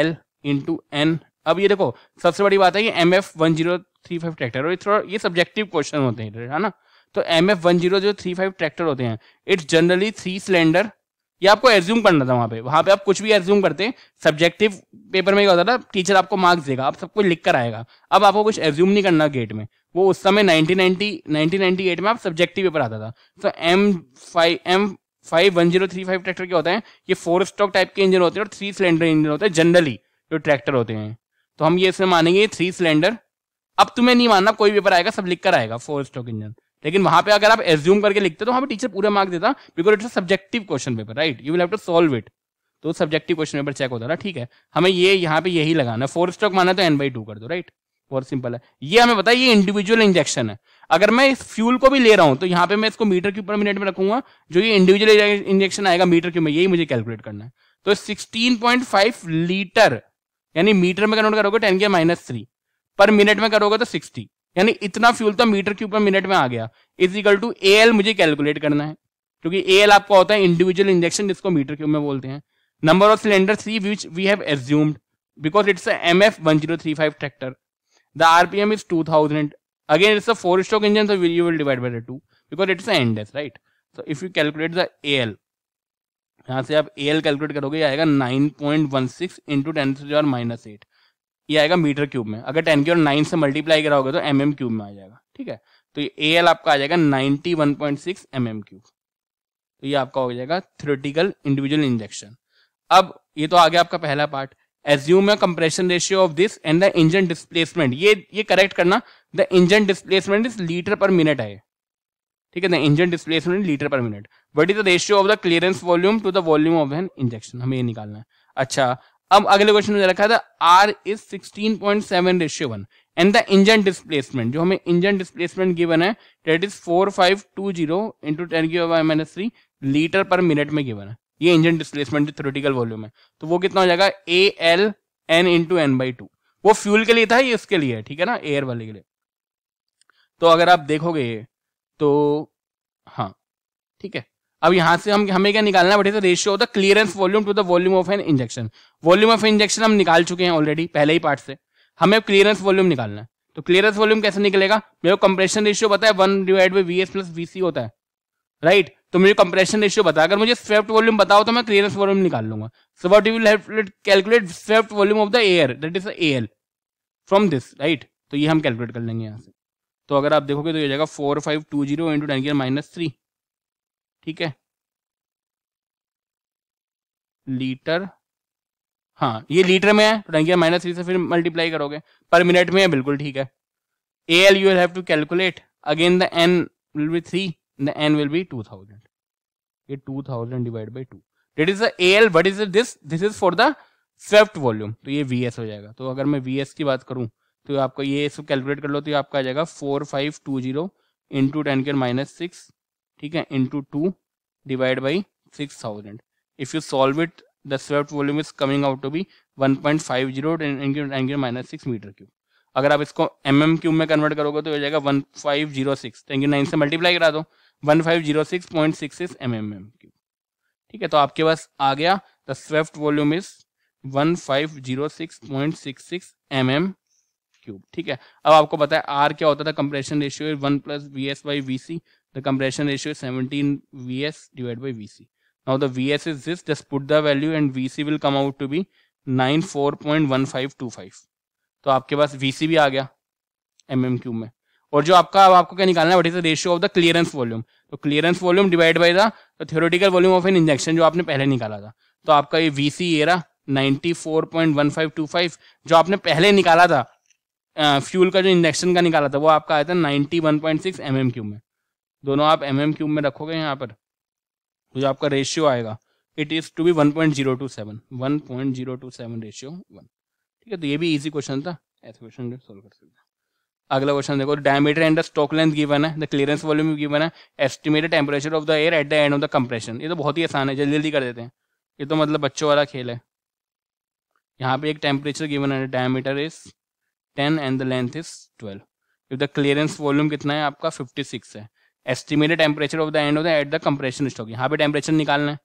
एल इंटू एन अब ये देखो सबसे बड़ी बात है कि M F one zero three five tractor और ये थोड़ा ये सब्जेक्टिव क्वेश्चन होते हैं है ना तो एम एफ वन जीरो जो थ्री फाइव ट्रैक्टर होते हैं इट्स जनरली थ्री सिलेंडर ये आपको एज्यूम करना था वहाँ पे वहाँ पे आप कुछ भी एज्यूम करते हैं सब्जेक्टिव पेपर में क्या होता था टीचर आपको मार्क्स देगा आप सब कुछ लिख कर आएगा अब आपको कुछ एज्यूम नहीं करना गेट में वो उस समय 1990 1998 में आप सब्जेक्टिव पेपर आता था तो M five M five one zero three five tractor क्या होता है ये फोर स्टॉक टाइप के इंजन होते हैं और थ्री सिलेंडर इंजन होते हैं जनरली जो ट्रैक्टर होते हैं तो हम ये इसमें मानेंगे थ्री सिलेंडर अब तुम्हें नहीं मानना कोई पेपर आएगा सब लिख कर आएगा फोर स्ट्रोक इंजन लेकिन वहां पे अगर आप एज्यूम करके लिखते तो वहां पे टीचर पूरे मार्क देता because it's subjective question paper right you will have to solve it तो सब्जेक्टिव क्वेश्चन पेपर चेक होता ना ठीक है हमें ये यहाँ पे यही लगाना है फोर स्ट्रोक माना तो एन बाई टू कर दो राइट बहुत सिंपल है ये हमें पता है ये इंडिविजुअल इंजेक्शन है अगर मैं इस फ्यूल को भी ले रहा हूँ तो यहाँ पे मैं इसको मीटर क्यूब पर मिनट में रखूंगा जो ये इंडिविजुअल इंजेक्शन आएगा मीटर क्यूब में यही मुझे कैलकुलेट करना है तो सिक्सटीन लीटर यानी मीटर में कन्वर्ट करोगे टेन के माइनस थ्री पर मिनट में करोगे तो सिक्सटी यानी इतना फ्यूल तो मीटर क्यूब पर मिनट में आ गया is equal to A L मुझे कैलकुलेट करना है क्योंकि ए एल आपका होता है इंडिविजुअल इंजेक्शन जिसको मीटर क्यूब में बोलते हैं number of cylinder see which we have assumed because it's M F one zero three five tractor the RPM is two thousand again it's a four stroke engine so you will divide by the two because it's an right so if you calculate the A L यहाँ से आप A L calculate करोगे ये आएगा nine point one six into ten to the power minus eight ये आएगा metre cube में अगर टेन की और नाइन से मल्टीप्लाई कराओगे तो एम एम क्यूब में आ जाएगा ठीक है तो ये ए एल आपका आ जाएगा ninety one point six M M cube तो ये आपका हो जाएगा थ्रोटिकल इंडिविजुअल इंजेक्शन अब ये तो आ गया आपका पहला part assume compression ratio of this and the engine displacement ये ये करेक्ट करना the engine displacement is litre पर मिनट है ठीक है ना इंजन डिस्प्लेसमेंट लीटर पर minute what is the ratio of the clearance volume to the volume of an injection हमें ये निकालना है अच्छा अब अगले क्वेश्चन में रखा था R is sixteen point seven ratio one and the engine displacement जो हमें इंजन डिस्प्लेसमेंट गिवन है that is four five two zero into ten की माइनस थ्री लीटर पर मिनट में गिवन है ये इंजन डिस्प्लेसमेंट जो थ्योरेटिकल वॉल्यूम है तो वो कितना हो जाएगा A L N into N by two वो फ्यूल के लिए था ये उसके लिए है ठीक है ना एयर वाले के लिए तो अगर आप देखोगे तो हाँ ठीक है अब यहां से हम हमें क्या निकालना है तो ratio of the clearance volume to the volume of an injection volume of injection हम निकाल चुके हैं ऑलरेडी पहले ही पार्ट से हमें क्लियरेंस वॉल्यूम निकालना है तो क्लियरेंस वॉल्यूम कैसे निकलेगा मेरे को कंप्रेशन रेशियो बताया one divide by V S plus V C होता है राइट right? तो मुझे कंप्रेशन रेशियो बता अगर मुझे स्वेप्ट वॉल्यूम बताओ तो मैं क्लियरेंस वॉल्यूम निकाल लूंगा so what will calculate swept volume of the air that is A L from this right तो ये हम कैलकुलेट कर लेंगे यहाँ से तो अगर आप देखोगे तो ये जाएगा four five two zero into ten minus three ठीक है लीटर हाँ ये लीटर में है रंगिया माइनस थ्री से फिर मल्टीप्लाई करोगे पर मिनट में है बिल्कुल ठीक है A L you have to calculate again the N will be three the N will be two thousand ये two thousand divide by two that is the A L what is this this is for the swept volume तो ये V S हो जाएगा तो अगर मैं V S की बात करूँ तो आपको ये इसको कैलकुलेट कर लो तो ये आपका आ जाएगा four five two zero into ten के माइनस सिक्स ठीक है into two divide by six thousand if you solve it the swept volume is coming out to be one point five zero minus six metre cube अगर आप इसको M M cube में convert करोगे तो हो जाएगा one five zero six ten nine से multiply करा दो one five zero six point six is M M M cube ठीक है तो आपके पास आ गया the swept volume is one five zero six point six six M M cube ठीक है अब आपको पता है आर क्या होता था compression ratio one plus V S by V C the compression ratio is 17 Vs divided by Vc. Now the Vs is this, just put the value and Vc will come out to be 94.1525. तो आपके पास Vc भी आ गया M M Q में और जो आपका अब आपको क्या निकालना है what is the ratio of the clearance volume तो clearance volume divide by the theoretical volume of an injection जो आपने पहले निकाला था तो आपका ये वी सी ये रहा 94.1525 जो आपने पहले निकाला था फ्यूल का जो इंजेक्शन का निकाला था वो आपका आया था 91.6 वन mm क्यू में दोनों आप एम एम क्यूब में रखोगे यहाँ पर तो जो आपका रेशियो आएगा it is to be one point zero two seven one point zero two seven ratio one ठीक है तो ये भी इजी क्वेश्चन था ऐसे क्वेश्चन सोल्व कर सकते हैं अगला क्वेश्चन देखो diameter and the stroke length given है द क्लियरेंस वॉल्यूम गिवन है estimated temperature of the air at the end of the compression ये तो बहुत ही आसान है जल्दी जल्दी कर देते हैं ये तो मतलब बच्चों वाला खेल है यहाँ पे एक टेम्परेचर गिवन है diameter is ten and the length is twelve if the clearance volume कितना है आपका फिफ्टी सिक्स है estimated temperature of the end of the at the compression stroke यहाँ पे टेम्परेचर निकालना है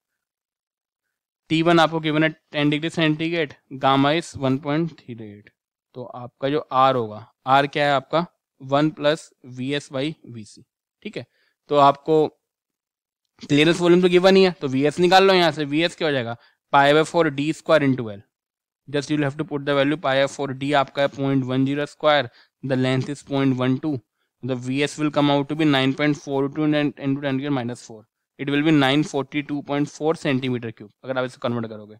टी वन आपको गिवन है ten degree centigrade gamma is one point three eight तो आपका जो आर होगा आर क्या है आपका one plus V S by V सी ठीक है तो आपको क्लियरेंस वॉल्यूम तो गिवन ही है तो वी एस निकाल लो यहाँ से वी एस क्या हो जाएगा pi by four D square into L just you have to put the value pi four D आपका है point one zero square the length is point one two the vs will come out to be 9.42 and into 10 to minus 4 it will be 942.4 centimetre cube अगर आप इसे convert करोगे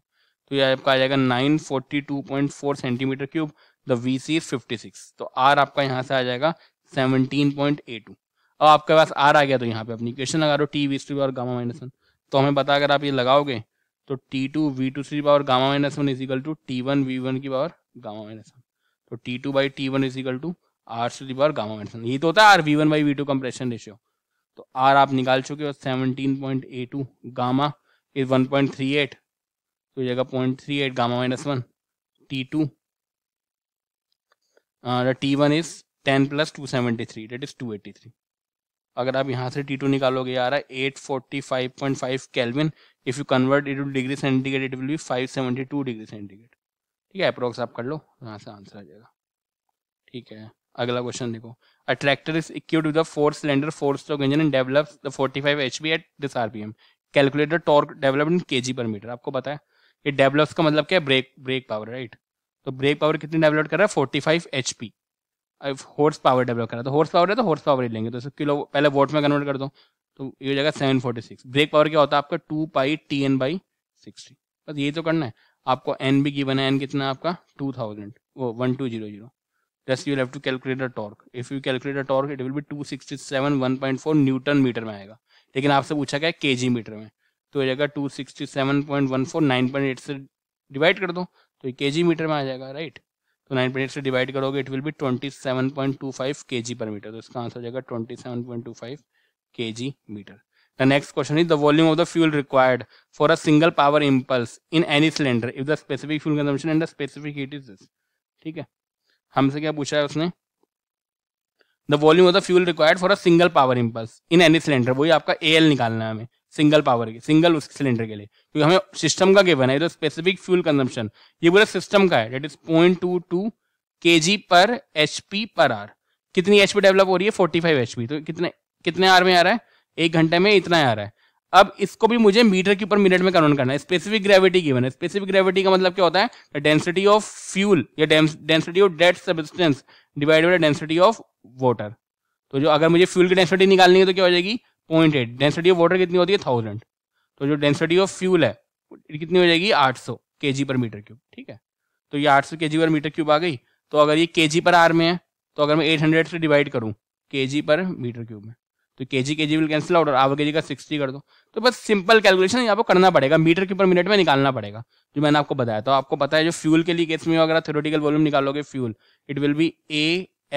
तो ये आपका आ जाएगा 942.4 centimetre cube the V C is fifty तो आर आपका यहाँ से आ जाएगा 17.82 अब आपके पास आर आ गया तो यहाँ पे अपनी इक्वेशन लगा दो टी वी सी और गामा माइनस वन तो हमें पता अगर आप ये लगाओगे तो टी टू वी टू सी power gamma minus one equal to T one V one की पावर गामा माइनस वन तो T two by T one equal to R to the power gamma minus ये तो होता है R V one by V two compression ratio तो R आप निकाल चुके हो seventeen point eight two gamma is one point three eight तो हो जाएगा point three eight gamma minus one T two T one is ten plus two seventy three that is two eighty three अगर आप यहाँ से T two निकालोगे आ रहा है eight forty five point five kelvin if you convert it degree centigrade it will be five seventy two degree centigrade ठीक है अप्रोक्स आप कर लो यहाँ से आंसर आ जाएगा ठीक है अगला क्वेश्चन देखो a tractor is equipped with a four cylinder four stroke engine and develops the 45 HP at this RPM Calculate torque developed in KG per metre आपको पता है ये डेवलप्स का मतलब क्या है ब्रेक ब्रेक पावर राइट तो ब्रेक पावर कितनी डेवलप कर रहा है 45 HP H horse power develop कर रहा है तो हॉर्स पावर है तो हॉर्स पावर ही लेंगे तो इसे किलो पहले वोट में कन्वर्ट कर दो तो ये हो जाएगा 746 ब्रेक पावर क्या होता है आपका 2 पाई टी एन बाई बस ये तो करना है आपको एन भी गिवन है एन कितना है आपका 2000 वो 1200 plus you have to calculate the torque if you calculate the torque it will be 267 1.4 newton metre में आएगा लेकिन आपसे पूछा गया के जी मीटर में तो हो जाएगा 267.14 9.8 से डिवाइड कर दो तो के जी मीटर में आ जाएगा राइट तो 9.8 से डिवाइड करोगे it will B 27.25 K G पर मीटर तो इसका आंसर हो जाएगा 27.25 K G metre The next question is the volume of the fuel required for a single power impulse in any cylinder if the specific fuel consumption and the specific heat is this. ठीक है हमसे क्या पूछा है उसने the volume of the fuel required for a single power impulse in any cylinder वही आपका A निकालना है हमें सिंगल पावर के सिंगल उस सिलेंडर के लिए क्योंकि तो हमें सिस्टम का गिवन है तो स्पेसिफिक फ्यूल कंजम्पशन ये पूरा सिस्टम का है that is point two two K G per H P per R कितनी एच पी डेवलप हो रही है फोर्टी फाइव एच पी तो कितने कितने आर में आ रहा है एक घंटे में इतना आ रहा है अब इसको भी मुझे मीटर के ऊपर मिनट में कन्वर्ट करना है स्पेसिफिक ग्रेविटी गिवन है स्पेसिफिक ग्रेविटी का मतलब क्या होता है डेंसिटी ऑफ फ्यूल या density of that substance divided by density of water तो जो अगर मुझे फ्यूल की डेंसिटी निकालनी है तो क्या हो जाएगी point eight density of water कितनी होती है थाउजेंड तो जो डेंसिटी ऑफ फ्यूल है कितनी हो जाएगी आठ सौ के जी पर मीटर क्यूब ठीक है तो ये आठ सौ के जी पर मीटर क्यूब आ गई तो अगर ये के जी पर आर में है तो अगर मैं एट हंड्रेड से डिवाइड करूँ के जी पर मीटर क्यूब में तो K G K G will cancel out और आवर के जी का सिक्सटी कर दो तो बस सिंपल कैलकुलेशन यहाँ पर करना पड़ेगा मीटर की पर मिनट में निकालना पड़ेगा जो मैंने आपको बताया तो आपको पता है जो फ्यूल के लिए केस में अगर थ्योरेटिकल वॉल्यूम निकालोगे fuel it will be A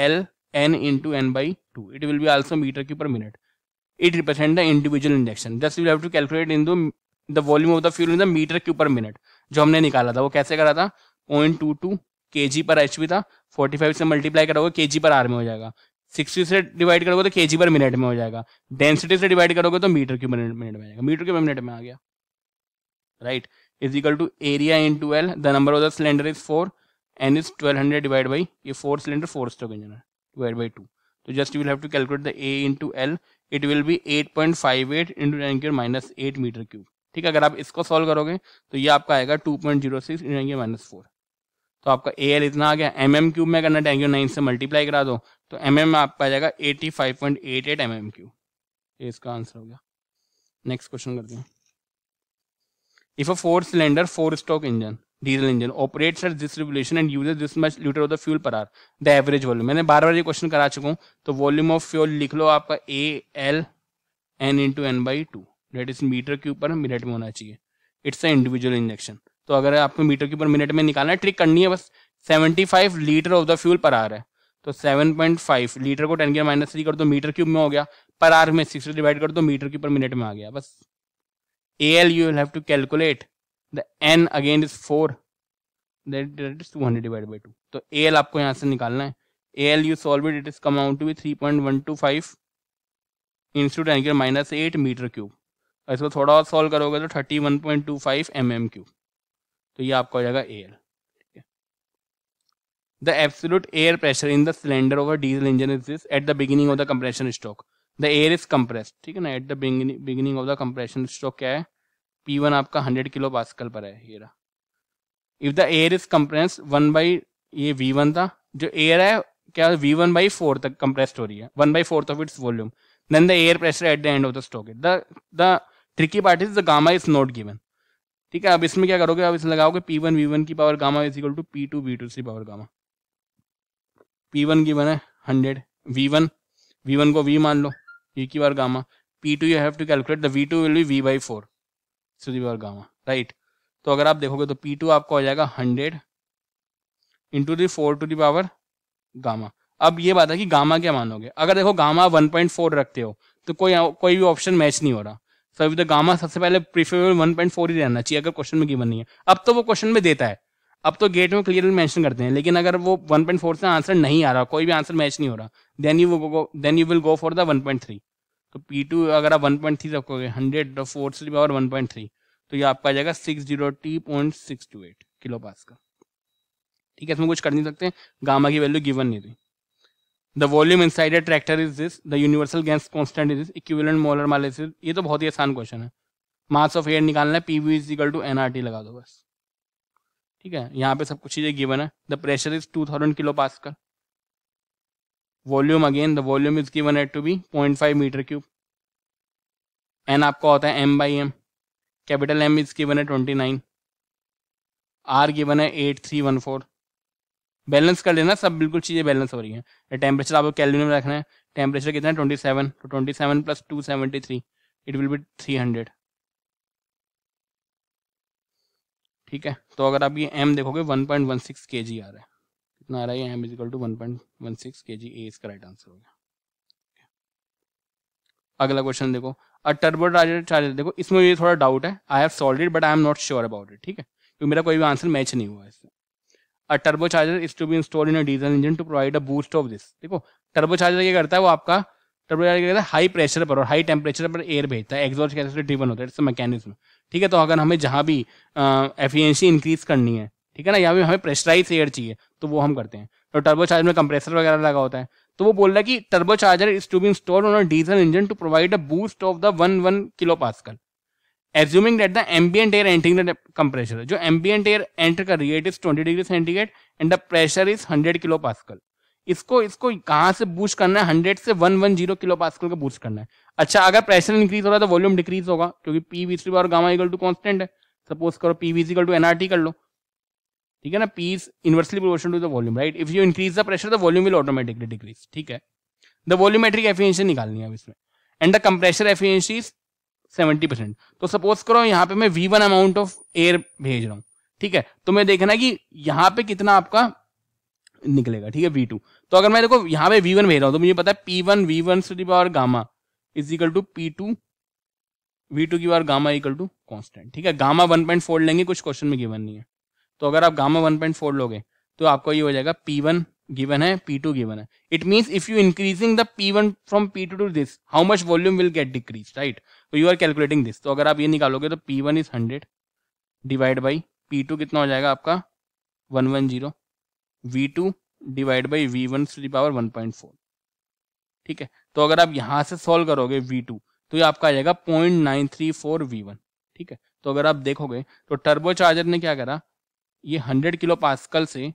L N into N by two it will be also metre की per minute it represent the individual injection just we'll have to calculate in the the volume of the fuel in the metre की per minute जो हमने निकाला था वो कैसे करा था point two two K G per H P था फोर्टी फाइव से मल्टीप्लाई करोगे के जी पर आर में हो जाएगा सिक्सटी से डिवाइड करोगे तो के जी पर मिनट में हो जाएगा डेंसिटी से डिवाइड करोगे तो मीटर क्यूब मिनट में आएगा मीटर क्यूब मिनट में आ गया right is equal to area into L the number of the cylinder is four N is twelve hundred divide by ये four cylinder four stroke engine है divide by two तो just you will have to calculate the A into L it will be eight point five eight into ten cube minus eight metre cube ठीक है अगर आप इसको solve करोगे तो ये आपका आएगा two point zero six into minus four तो आपका ए एल इतना आ गया एम एम क्यूब में करना टेन नाइन से मल्टीप्लाई करा दो तो एम एम आपका आ जाएगा eighty five point eight eight M M cube ये इसका आंसर हो गया नेक्स्ट क्वेश्चन करते हैं if a four cylinder four stroke engine diesel engine operates at this revolution and uses this much litre of the fuel पर R the average volume मैंने बार बार ये क्वेश्चन करा चुका हूँ तो वॉल्यूम ऑफ फ्यूल लिख लो आपका A L N into N by two that is metre के ऊपर मिनट में होना चाहिए इट्स अ इंडिविजुअल इंजेक्शन तो अगर आपको मीटर के ऊपर मिनट में निकालना है ट्रिक करनी है बस seventy five litre of the fuel पर आर है तो सेवन पॉइंट फाइव लीटर को टेन के माइनस थ्री कर दो मीटर क्यूब में हो गया पर आर में सिक्स डिवाइड कर दो मीटर के ऊपर मिनट में आ गया बस A L you have to calculate the N again is four that is two hundred divide by two तो ए एल आपको यहाँ से निकालना है A L you solve it it is come out to be three point one two five into ten के minus eight metre cube और इसको थोड़ा और सॉल्व करोगे तो thirty one point two five M M cube तो ये आपका हो जाएगा air the absolute air pressure in the cylinder over diesel engine is this at the beginning of the compression stroke the air is compress ठीक है ना at the beginning of the compression stroke क्या है P one आपका hundred kilo pascal पर है ये if the air is compress one by ये वी वन था जो एयर है क्या वी वन बाई फोर तक कंप्रेस्ड हो रही है one by fourth of its volume then the air pressure at the end of the stroke the tricky part is the gamma is not given ठीक है अब इसमें क्या करोगे अब इसमें लगाओगे पी वन वी वन की power gamma is equal to P two V two सी पावर गामा पी वन की वन है hundred V one V one को वी मान लो ये e की power gamma P two you have to calculate the V two will be V by four to the power gamma right तो अगर आप देखोगे तो पी टू आपको हो जाएगा hundred into the four to the power gamma अब ये बात है कि गामा क्या मानोगे अगर देखो गामा वन पॉइंट फोर रखते हो तो कोई कोई भी ऑप्शन मैच नहीं हो रहा सो अभी तो गामा सबसे पहले प्रीफेबल वन पॉइंट फोर ही रहना चाहिए अगर क्वेश्चन में गिवन नहीं है अब तो वो क्वेश्चन में देता है अब तो गेट में क्लियरली मेंशन करते हैं लेकिन अगर वो वन पॉइंट फोर से आंसर नहीं आ रहा कोई भी आंसर मैच नहीं हो रहा then you then you will go for the one point three तो पी टू अगर आप वन पॉइंट थ्री रखोगे हंड्रेड फोर से पावर वन पॉइंट थ्री तो ये आपका आ जाएगा six zero T point six two eight kilopascal का ठीक है इसमें कुछ कर नहीं सकते गामा की वैल्यू गिवन नहीं थी the volume inside a tractor is this the universal gas constant is equivalent molar माल ये तो बहुत ही आसान क्वेश्चन है मास ऑफ एयर निकालना है P V is equal to N R T लगा दो बस ठीक है यहाँ पे सब कुछ चीजें गिवन है the pressure is two thousand kilopascal कर volume again the volume is given at to be point five metre cube N आपका होता है M by M capital M is given है ट्वेंटी नाइन आर गिवन है eight three one four balance कर लेना सब बिल्कुल चीज़ें बैलेंस हो रही हैं टेम्परेचर आपको कैलोरी में रखना है टेम्परेचर कितना है ट्वेंटी सेवन तो twenty seven plus two seventy three it will be three hundred ठीक है तो अगर आप ये एम देखोगे one point one six K जी आ रहा है कितना आ रहा है M equal to one point one six K G ए इसका राइट आंसर हो गया अगला क्वेश्चन देखो अ टर्बो चार्जर देखो इसमें ये थोड़ा डाउट है I have solve it but I am not sure about it ठीक है क्योंकि तो मेरा कोई भी आंसर मैच नहीं हुआ इससे a turbocharger is to be installed in diesel engine to provide provide a boost of this देखो चार्जर क्या करता है वो आपका चार्जर क्या करता है हाई प्रेशर पर और हाई टेम्परेचर पर एयर भेजता है एग्जॉस्ट कैसे से ड्रिवन होता है इट्स मैकेनिज्म ठीक है तो अगर हमें जहाँ भी एफिशिएंसी इंक्रीज करनी है ठीक है ना यहाँ भी हमें प्रेशराइज एयर चाहिए तो वो हम करते हैं तो टर्बोचार्जर में कंप्रेसर वगैरह लगा होता है तो वो बोल रहा है कि charger is to be install on a diesel engine to provide a boost of the one one kilo pascal assuming that the ambient air entering the compressor जो एम्बियंट एयर एंटर कर रही है it is twenty degree centigrade and the pressure is hundred kilo pascal इसको इसको कहां से boost करना है हंड्रेड से one one zero kilo pascal का बूस्ट करना है अच्छा अगर प्रेशर इंक्रीज हो रहा है तो वॉल्यूम डिक्रीज होगा क्योंकि पी वी सी और गामा इक्वल टू कॉन्स्टेंट है सपोज करो P V equal to NRT कर लो ठीक है ना P is inversely proportional to the volume right if you increase the pressure the volume will automatically decrease ठीक है द वॉल्यूमेट्रिक एफिशिएंसी निकालनी है अब इसमें and the compressor efficiency is seventy percent तो सपोज करो यहाँ पे मैं V one amount of air भेज रहा हूँ ठीक है तो मैं देखना कि यहाँ पे कितना आपका निकलेगा ठीक है वी टू तो अगर मैं देखो यहाँ पे वी वन भेज रहा हूँ तो मुझे पता है पी वन वी वन की power gamma is equal to P two V two की power gamma equal to constant ठीक है गामा वन पॉइंट फोर लेंगे कुछ क्वेश्चन में गिवन नहीं है तो अगर आप गामा वन पॉइंट फोर लोगे तो आपको ये हो जाएगा पी वन गिवन है पी टू गिवन है it means if you increasing the P one from P two to this how much volume will get decrease right तो यू आर कैलकुलेटिंग दिस तो अगर आप ये निकालोगे तो P one is hundred divide by P two कितना हो जाएगा आपका one one zero V two divide by V one to the power one point four ठीक है तो अगर आप यहाँ से सॉल्व करोगे वी टू तो ये आपका आ जाएगा point nine three four V one ठीक है तो अगर आप देखोगे तो टर्बो चार्जर ने क्या करा ये हंड्रेड किलो पास्कल से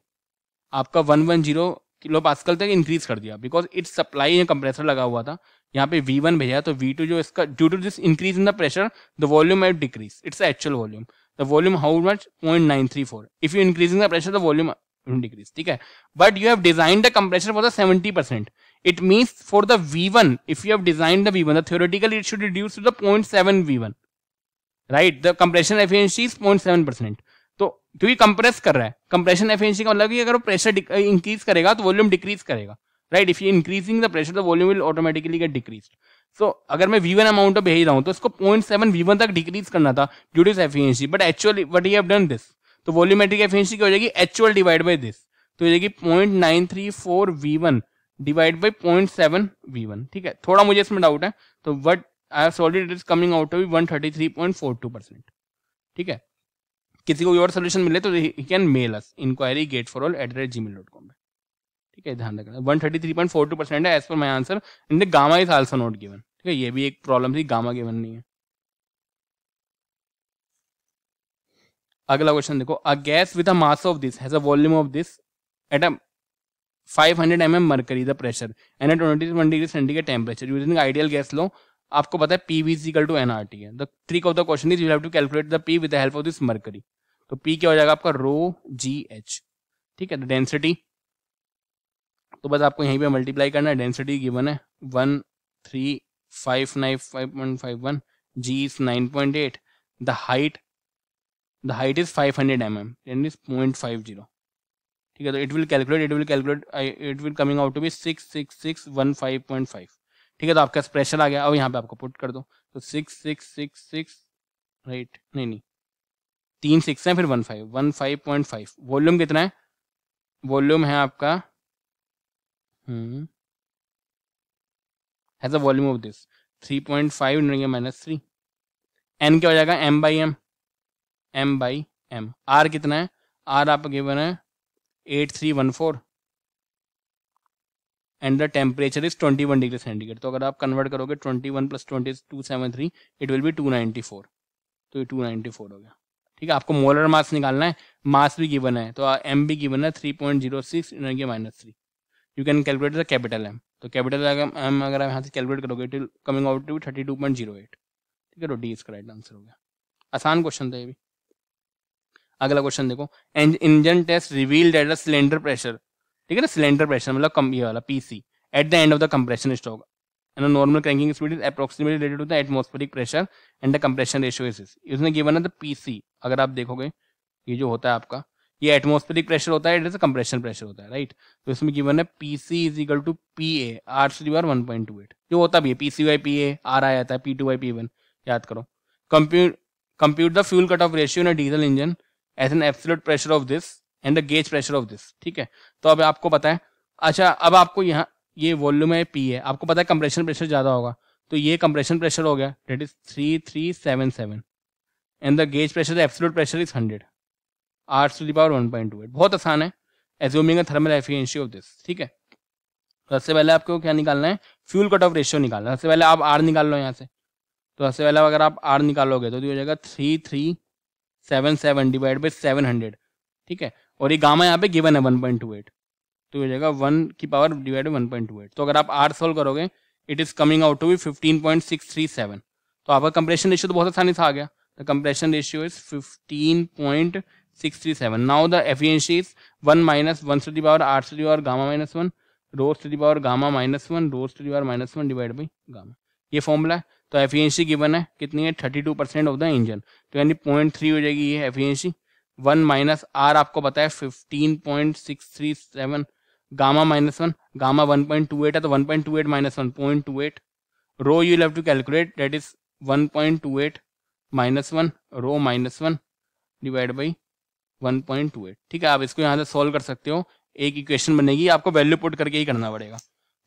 आपका one one zero kilo pascal तक इंक्रीज कर दिया बिकॉज इट्स सप्लाई कंप्रेसर लगा हुआ था यहाँ पे वी वन भेजा तो वी टू जो इसका due to this increase in the pressure the volume at decrease its actual volume the volume how much point nine three four if you increase in the pressure the volume decrease ठीक है but you have design the compressor for the seventy percent it means for 70% it means for the v1 if you have designed the it should reduce to the point seven V one right the the efficiency is point seven percent तो क्योंकि compress कर रहा है compression efficiency का मतलब कि अगर pressure increase करेगा तो वॉल्यूम डिक्रीज करेगा right if you increasing the pressure the volume will automatically get decrease so अगर मैं वी वन अमाउंट ऑफ भेज रहा हूँ तो इसको पॉइंट सेवन वी वन तक डिक्रीज करना था due to efficiency but actually what you have done this तो वॉल्यूमेट्रिक एफिशिएंसी क्या हो जाएगी एक्चुअल डिवाइड बाई दिस तो हो जाएगी point nine three four V one divide by point seven V one ठीक है थोड़ा मुझे इसमें डाउट है तो what I have solve it is coming out of one thirty three point four two percent ठीक है किसी को और सोल्यूशन मिले तो he can mail us inquiry gate for all at the rate G mail dot com ठीक है ध्यान रखना one thirty three point four two percent है as per my answer and gamma is also not given ठीक है ये भी एक प्रॉब्लम थी गामा गिवन नहीं है अगला क्वेश्चन देखो a gas with a mass of this has a volume of this at a 500 hundred M M mm mercury the pressure and at 21 degree centigrade temperature using ideal gas law आपको पता है P V equal to N R T है the trick of the question is you have to calculate the P with the help of this mercury तो P क्या हो जाएगा आपका रो जी H ठीक है द डेंसिटी तो बस आपको यहीं पे मल्टीप्लाई करना है डेंसिटी गिवन है one three five nine five point five one G is nine point eight the height the height is five hundred M M ten is point five zero ठीक है तो it will calculate it will calculate it will coming out to be six six six one five point five ठीक है तो आपका स्प्रेशर आ गया अब यहाँ पे आपको पुट कर दो तो six six six six right नहीं नहीं तीन सिक्स है फिर one five one five point five volume कितना है वॉल्यूम है आपका a volume of this of point five into minus three N क्या हो जाएगा M by M M by M R कितना है आर आपका गिवन है eight three one four and the temperature is twenty one degree centigrade तो अगर आप कन्वर्ट करोगे twenty one plus twenty two seven three it will be two ninety four तो ये टू नाइनटी फोर हो गया ठीक है आपको मोलर मास निकालना है मास भी गिवन है तो एम भी गिवन है three point zero six minus three you can calculate the capital M तो कैपिटल एम अगर आप यहाँ से कैलकुलेट करोगे it coming out to thirty two point zero eight ठीक है तो डी इसका राइट आंसर हो गया आसान क्वेश्चन था ये भी अगला क्वेश्चन देखो engine test reveal that the cylinder pressure ठीक है ना सिलेंडर प्रेशर मतलब कम ये वाला PC at the end of the compression stroke and normal cranking speed is approximately related to the atmospheric pressure and the compression ratio is इसने given उसने given है the PC. अगर आप देखोगे ये जो होता है आपका ये एटमोस्फेरिक प्रेशर होता है इट इज कंप्रेशन प्रेशर होता है राइट तो इसमें गिवन है P C is equal to P A R C D R one point two eight जो होता भी है P C Y P A R I आता है P two Y P one याद करो compute compute the fuel cut off ratio in diesel engine as an absolute pressure of this and the gauge pressure of this ठीक है तो अब आपको पता है अच्छा अब आपको यहाँ ये वॉल्यूम है पी है आपको पता है कंप्रेशन प्रेशर ज़्यादा होगा तो ये कंप्रेशन प्रेशर हो गया that is three three seven seven and the gauge pressure absolute pressure is hundred R to the power one point two eight बहुत आसान है एज्यूमिंग है थर्मल एफिशिएंसी ऑफ दिस ठीक है तो सबसे पहले आपको क्या निकालना है फ्यूल कट ऑफ रेशियो निकालना है सबसे पहले आप आर निकाल लो यहाँ से तो सबसे पहले अगर आप आर निकालोगे तो हो जाएगा three three seven seven divide by seven hundred ठीक है और ये गामा यहाँ पे गिवन है वन पॉइंट टू एट तो हो जाएगा वन की power divide by one point two eight तो अगर आप आर सोल्व करोगे it is coming out to be fifteen point six three seven तो आपका कंप्रेशन रेशियो तो बहुत आसानी से आ गया तो compression ratio is fifteen point 637. Now the efficiency is 1 minus 1 to the power आठ से the power gamma minus 1 rho to the power gamma minus 1 rho to the power minus 1 divide by gamma ये formula है तो efficiency given e है कितनी है thirty two percent of the engine तो यानी पॉइंट थ्री हो जाएगी ये एफिशियंसी वन माइनस आर आपको पता है fifteen point six three seven gamma minus one gamma one point two eight है तो one point two eight minus one point two eight rho you have to calculate that is one point two eight minus one rho minus one divide by 1.28 ठीक है आप इसको यहाँ से solve कर सकते हो एक इक्वेशन बनेगी आपको वैल्यू पुट करके ही करना पड़ेगा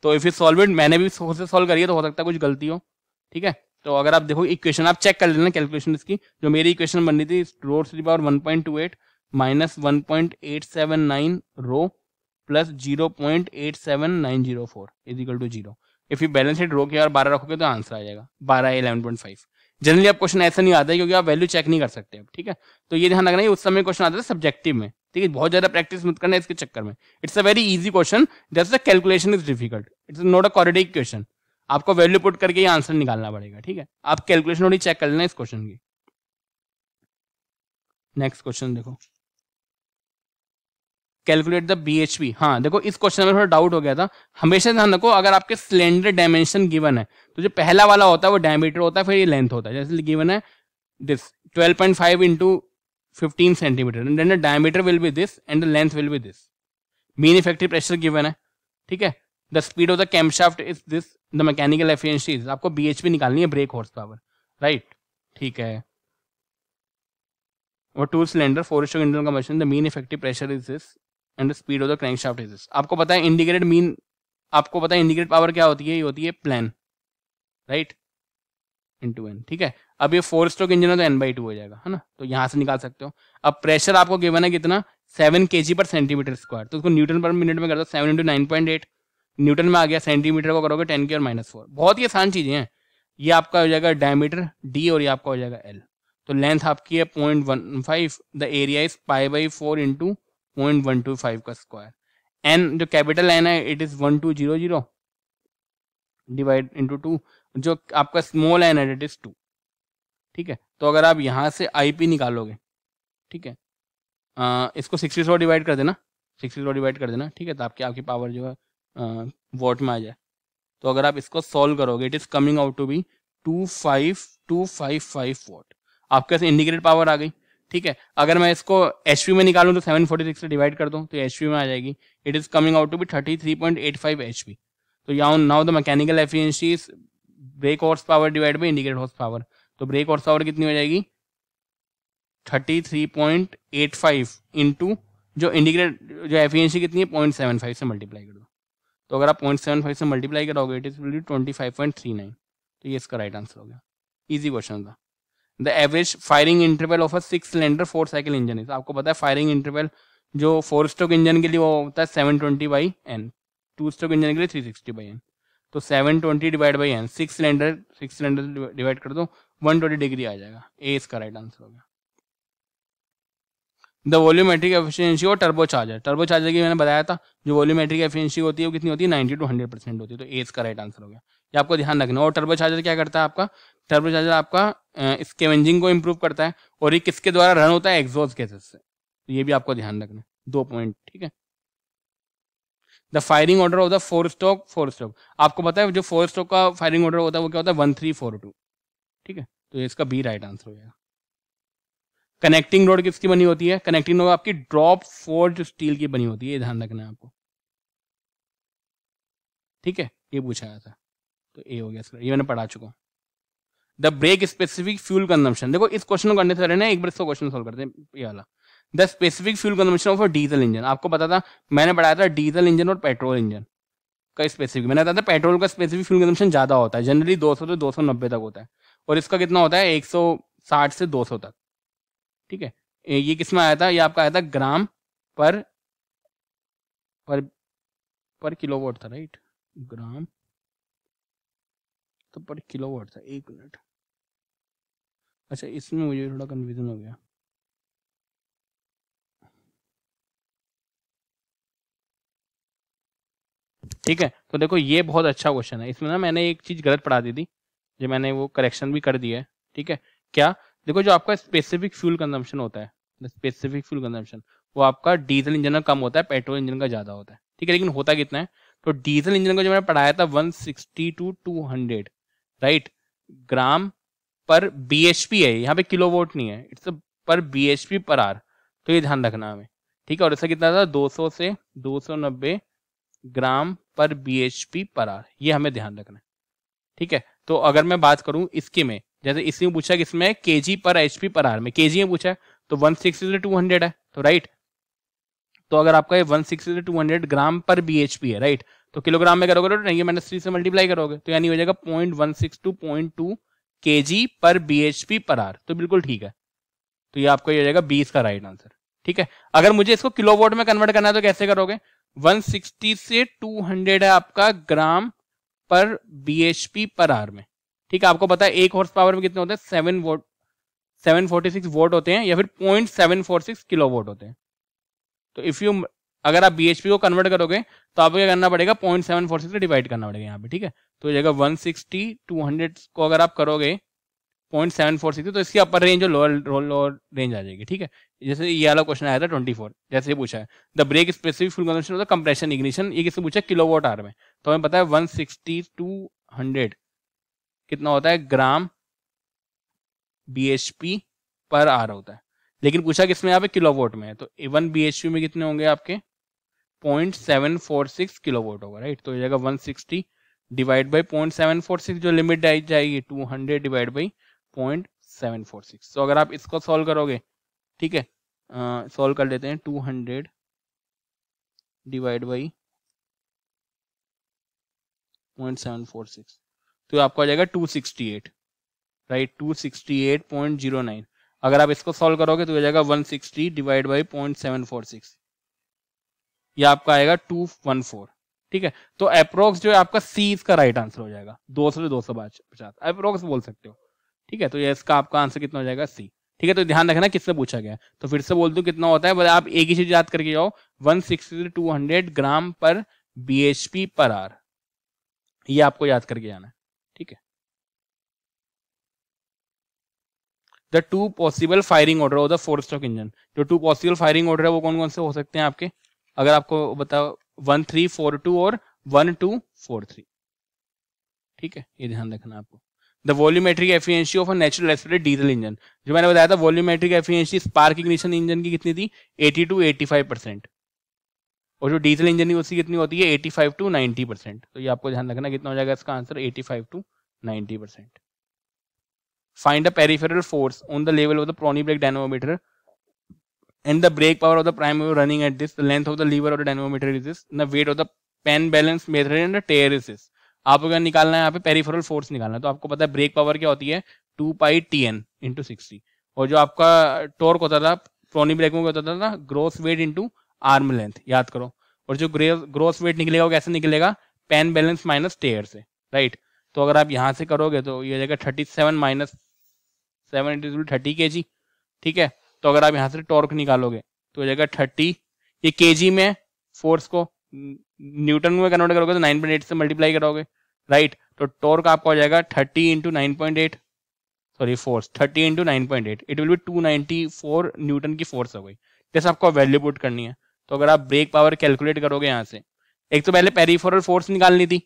तो इफ यू सॉल्व इट मैंने भी सोच से सॉल्व करी है तो हो सकता है कुछ गलती हो ठीक है तो अगर आप देखो इक्वेशन आप चेक कर लेना कैलकुलेशन इसकी जो मेरी इक्वेशन बन रही थी रो की power one point two eight minus one point eight seven nine rho plus zero point eight seven nine zero four is equal to zero if you balance it rho के और बारह रखोगे तो आंसर आ जाएगा बारह इलेवन पॉइंट फाइव जनरली आप question ऐसा नहीं आता है क्योंकि आप वैल्यू चेक नहीं कर सकते ठीक है तो ये ध्यान रखना है उस समय क्वेश्चन आता है सब्जेक्टिव में ठीक है बहुत ज्यादा प्रैक्टिस मत करना इसके चक्कर में it's a very easy question जैसे calculation is difficult it's not a कॉरिडिक क्वेश्चन आपको वैल्यू पुट करके ये आंसर निकालना पड़ेगा ठीक है आप कैलकुलेशन थोड़ी चेक कर लेना इस क्वेश्चन की नेक्स्ट क्वेश्चन देखो calculate the B H P हाँ देखो इस क्वेश्चन में थोड़ा डाउट हो गया था हमेशा ध्यान रखो अगर आपके सिलेंडर डायमेंशन गिवन है तो जो पहला वाला होता है वो डायमीटर होता है फिर ये लेंथ होता है जैसे गिवन है this 12.5 point five into fifteen centimetre and the diameter will be this and the length will be this mean effective pressure given है ठीक है the speed of the camshaft is this the mechanical efficiency आपको B H P निकालनी है brake horse power right ठीक है और two cylinder four stroke internal combustion the mean effective pressure is this and the speed of the crank crankshaft is आपको पता है indicated mean आपको पता है इंडिकेटेड पावर क्या होती है ये होती है plan right into N ठीक है अब ये फोर स्ट्रोक इंजन है तो एन बाई टू हो जाएगा है ना तो यहाँ से निकाल सकते हो अब प्रेशर आपको गिवन है कितना सेवन के जी पर सेंटीमीटर स्क्वायर तो उसको न्यूटन पर मिनट में कर दो seven into nine point eight newton में आ गया सेंटीमीटर को करोगे टेन के और माइनस फोर बहुत ही आसान चीज़ें हैं ये आपका हो जाएगा डायमीटर डी और ये आपका हो जाएगा एल तो लेंथ आपकी है point one five the area is pi by four into point one two five का स्क्वायर एन जो कैपिटल एन है it is one two zero zero divide into two जो आपका स्मॉल एन है it is two ठीक है तो अगर आप यहां से आईपी निकालोगे ठीक है आ, इसको सिक्सटी फोर डिवाइड कर देना सिक्सटी फोर डिवाइड कर देना ठीक है तो आपके आपकी पावर जो है वोट में आ जाए तो अगर आप इसको सॉल्व करोगे it is coming out to be two five two five five watt आपके पास इंडिकेटेड पावर आ गई ठीक है अगर मैं इसको एच में निकालूं तो 746 से डिवाइड कर दूं तो एच में आ जाएगी it is coming out to be 33.85 P तो या now the mechanical efficiency brake horse power divide by indicate horse power तो ब्रेक हॉर्स पावर कितनी हो जाएगी 33.85 इनटू जो इंडिकेट जो एफिशिएंसी कितनी है फाइव से मल्टीप्लाई कर दो तो अगर आप पॉइंट से मल्टीप्लाई करोगे इट इज विल बी तो ये इसका राइट आंसर हो गया इजी क्वेश्चन था the average firing interval of a six cylinder four cycle engine is आपको पता है फायरिंग इंटरवल जो फोर स्ट्रोक इंजन के लिए वो होता है seven twenty by N two stroke engine के लिए थ्री सिक्सटी बाई एन तो seven twenty divide by N six cylinder six cylinder divide कर दो वन ट्वेंटी डिग्री आ जाएगा ए इसका राइट आंसर हो गया द वॉल्यूमेट्रिक एफिशिएंसी और टर्बो चार्जर टर्बो चार्जर की मैंने बताया था जो वॉल्यूमेट्रिक एफिशिएंसी होती है वो कितनी होती है नाइनटी टू हंड्रेड परसेंट होती है तो ए इसका राइट आंसर हो गया ये आपको ध्यान रखना और टर्बो चार्जर क्या करता है आपका टर्बो चार्जर आपका स्केवेंजिंग को इम्प्रूव करता है और ये किसके द्वारा रन होता है एग्जोज गैसेस से तो ये भी आपको ध्यान रखना है दो पॉइंट ठीक है the firing order of the four stroke four stroke आपको पता है जो फोर स्टॉक का फायरिंग ऑर्डर होता है वो क्या होता है वन थ्री फोर टू ठीक है तो इसका बी राइट आंसर हो जाएगा कनेक्टिंग रोड किसकी बनी होती है कनेक्टिंग रोड आपकी ड्रॉप फोर्ज स्टील की बनी होती है ये ध्यान रखना है आपको ठीक है ये पूछा था तो ए हो गया इसका ये मैंने पढ़ा चुका हूँ the brake specific fuel consumption देखो इस क्वेश्चन को करने से ना एक बार इसको क्वेश्चन सोल्व करते हैं ये वाला the specific fuel consumption of diesel engine आपको पता था मैंने पढ़ाया था डीजल इंजन और पेट्रोल इंजन का स्पेसिफिक मैंने बताया था पेट्रोल का स्पेसिफिक फ्यूल कंजम्पशन ज्यादा होता है जनरली 200 से दो तक होता है और इसका कितना होता है 160 से 200 तक ठीक है ये किसमें आया था ये आपका आया था ग्राम पर पर पर किलोवाट था राइट ग्राम तो पर किलो वाट था एक मिनट अच्छा इसमें मुझे थोड़ा कन्फ्यूजन हो गया ठीक है तो देखो ये बहुत अच्छा क्वेश्चन है इसमें ना मैंने एक चीज गलत पढ़ा दी थी जो मैंने वो करेक्शन भी कर दिया है ठीक है क्या देखो जो आपका स्पेसिफिक फ्यूल कंजम्पशन होता है स्पेसिफिक फ्यूल कंजम्पशन वो आपका डीजल इंजन का कम होता है पेट्रोल इंजन का ज्यादा होता है ठीक है लेकिन होता कितना है तो डीजल इंजन का जो मैंने पढ़ाया था सिक्सटी टू 200 राइट ग्राम पर बीएचपी है यहाँ पे किलो वोट नहीं है इट्स पर बीएचपी पर आर तो ये ध्यान रखना हमें ठीक है और इसका कितना था 200 से 290 ग्राम पर बीएचपी पर आर ये हमें ध्यान रखना है ठीक है तो अगर मैं बात करूं इसके में जैसे इसमें पूछा किसमें के जी पर एच पर आर में के जी में पूछा है तो वन सिक्सटी से टू हंड्रेड है तो राइट तो अगर आपका ये 160 से 200 ग्राम पर बीएचपी है राइट तो किलोग्राम में करोगे तो नहीं माइनस थ्री से मल्टीप्लाई करोगे तो यानी हो जाएगा point one six two point two K G per B H P per hour तो बिल्कुल ठीक है तो ये आपको ये हो जाएगा बीस का राइट आंसर ठीक है अगर मुझे इसको किलोवोट में कन्वर्ट करना है तो कैसे करोगे 160 से 200 है आपका gram per B H P per are में ठीक है आपको पता है एक हॉर्स पावर में कितने होते हैं seven watt seven forty six watt होते हैं या फिर point seven four six kilowatt होते हैं तो इफ यू अगर आप बी पी को कन्वर्ट करोगे तो आपको क्या करना पड़ेगा point seven four six divide करना पड़ेगा यहाँ पे ठीक है तो जगह वन सिक्सटी टू हंड्रेड को अगर आप करोगे पॉइंट सेवन फोर सिक्स तो इसकी अपर रेंज और लोअर लोअर रेंज आ जाएगी ठीक है जैसे ये वाला क्वेश्चन आया था ट्वेंटी फोर जैसे पूछा है the brake specific fuel consumption होता है कंप्रेशन इग्निशन ये किससे पूछा किलो वॉट आर में तो हमें पता है वन सिक्सटी टू हंड्रेड कितना होता है gram B H P per hour होता है लेकिन पूछा किसमें यहाँ पे किलो वोट में है तो वन बी एच पी में कितने होंगे आपके point seven four six kilowatt होगा राइट तो जाएगा one sixty divide by point seven four six जो लिमिट आई जाएगी two hundred divide by point seven four six तो अगर आप इसको सॉल्व करोगे ठीक है सॉल्व कर लेते हैं two hundred divide by point seven four six तो आपको आ जाएगा two sixty eight right two sixty eight point zero nine अगर आप इसको सॉल्व करोगे तो आ जाएगा one sixty divide by point seven four six ये आपका आएगा टू वन फोर ठीक है तो अप्रोक्स जो है आपका सी इसका राइट आंसर हो जाएगा दो सौ से दो सौ पचास अप्रोक्स बोल सकते हो ठीक है तो ये इसका आपका आंसर कितना हो जाएगा सी ठीक है तो ध्यान रखना किससे पूछा गया तो फिर से बोल दू कितना होता है आप एक ही चीज याद करके जाओ वन सिक्सटी से two hundred gram per B पर आर ये आपको याद करके जाना है ठीक है the two possible firing order of the four stroke engine जो टू पॉसिबल फायरिंग ऑर्डर है वो कौन कौन से हो सकते हैं आपके अगर आपको बताओ वन थ्री फोर टू और वन टू फोर थ्री ठीक है ये ध्यान रखना आपको the volumetric efficiency of a natural aspirate diesel engine जो मैंने बताया था volumetric efficiency spark ignition engine की कितनी थी 80 टू 85 परसेंट और जो डीजल इंजन की उसकी कितनी होती है 85 टू नाइनटी परसेंट तो ये आपको ध्यान रखना कितना हो जाएगा इसका answer 85 two 90 percent find a peripheral force on the level of the Prony brake dynamometer and the brake power of the prime mover running at this, the length of the lever of the dynamometer is this, and the weight of the pan balance method and tare is this आपको क्या निकालना है यहाँ पे peripheral force निकालना है तो आपको पता है ब्रेक पावर क्या होती है two pi T N into sixty और जो आपका टोर्क होता था प्रोनी ब्रेक में होता था gross weight into arm length याद करो और जो ग्रोस वेट निकलेगा वो कैसे निकलेगा पेन बैलेंस माइनस टेयर से राइट तो अगर आप यहाँ से करोगे तो ये हो जाएगा thirty seven minus seven into thirty K G ठीक है तो अगर आप यहाँ से टॉर्क निकालोगे तो हो जाएगा थर्टी ये के में फोर्स को न्यूटन में कन्वर्ट करोगे तो नाइन पॉइंट एट से मल्टीप्लाई करोगे राइट तो टॉर्क आपका हो जाएगा thirty into nine point eight sorry force thirty into nine point eight it will be two ninety four newton की फोर्स हो गई जैसे आपको वैल्यू पुट करनी है तो अगर आप ब्रेक पावर कैलकुलेट करोगे यहाँ से एक तो पहले पेरीफोरल फोर्स निकालनी थी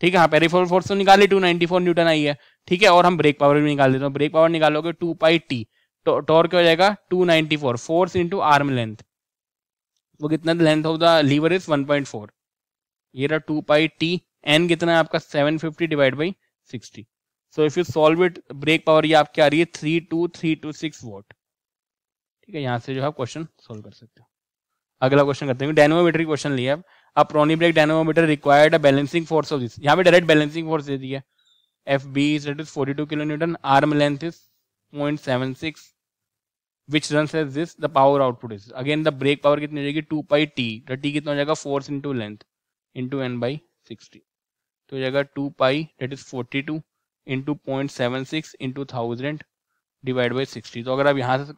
ठीक है हाँ पेरीफोरल फोर्स तो निकाली टू नाइनटी फोर न्यूटन आई है ठीक है और हम ब्रेक पावर भी निकाल देते हैं ब्रेक तो पावर निकालोगे टू पाई टी टॉर्क तो हो जाएगा 294 ninety four force into arm length वो कितना length of the lever is 1.4 ये रहा टू पाई टी एन कितना है आपका 750 fifty divide by sixty so if you solve it brake power ये आपकी आ रही है three two three two six watt ठीक है यहाँ से जो है क्वेश्चन सोल्व कर सकते हो अगला क्वेश्चन करते हैं डायनोमीटर क्वेश्चन लिया अब Prony brake dynamometer required balancing force of this यहाँ पे डायरेक्ट बैलेंसिंग फोर्स दे दिया F B is forty two kilometre arm length is point seven six which run as this the power output is again the brake power कितनी हो जाएगी two by T the T कितना हो जाएगा force into length into N by sixty तो हो जाएगा two pi that is forty two into point seven six into thousand divide by sixty तो अगर आप यहाँ से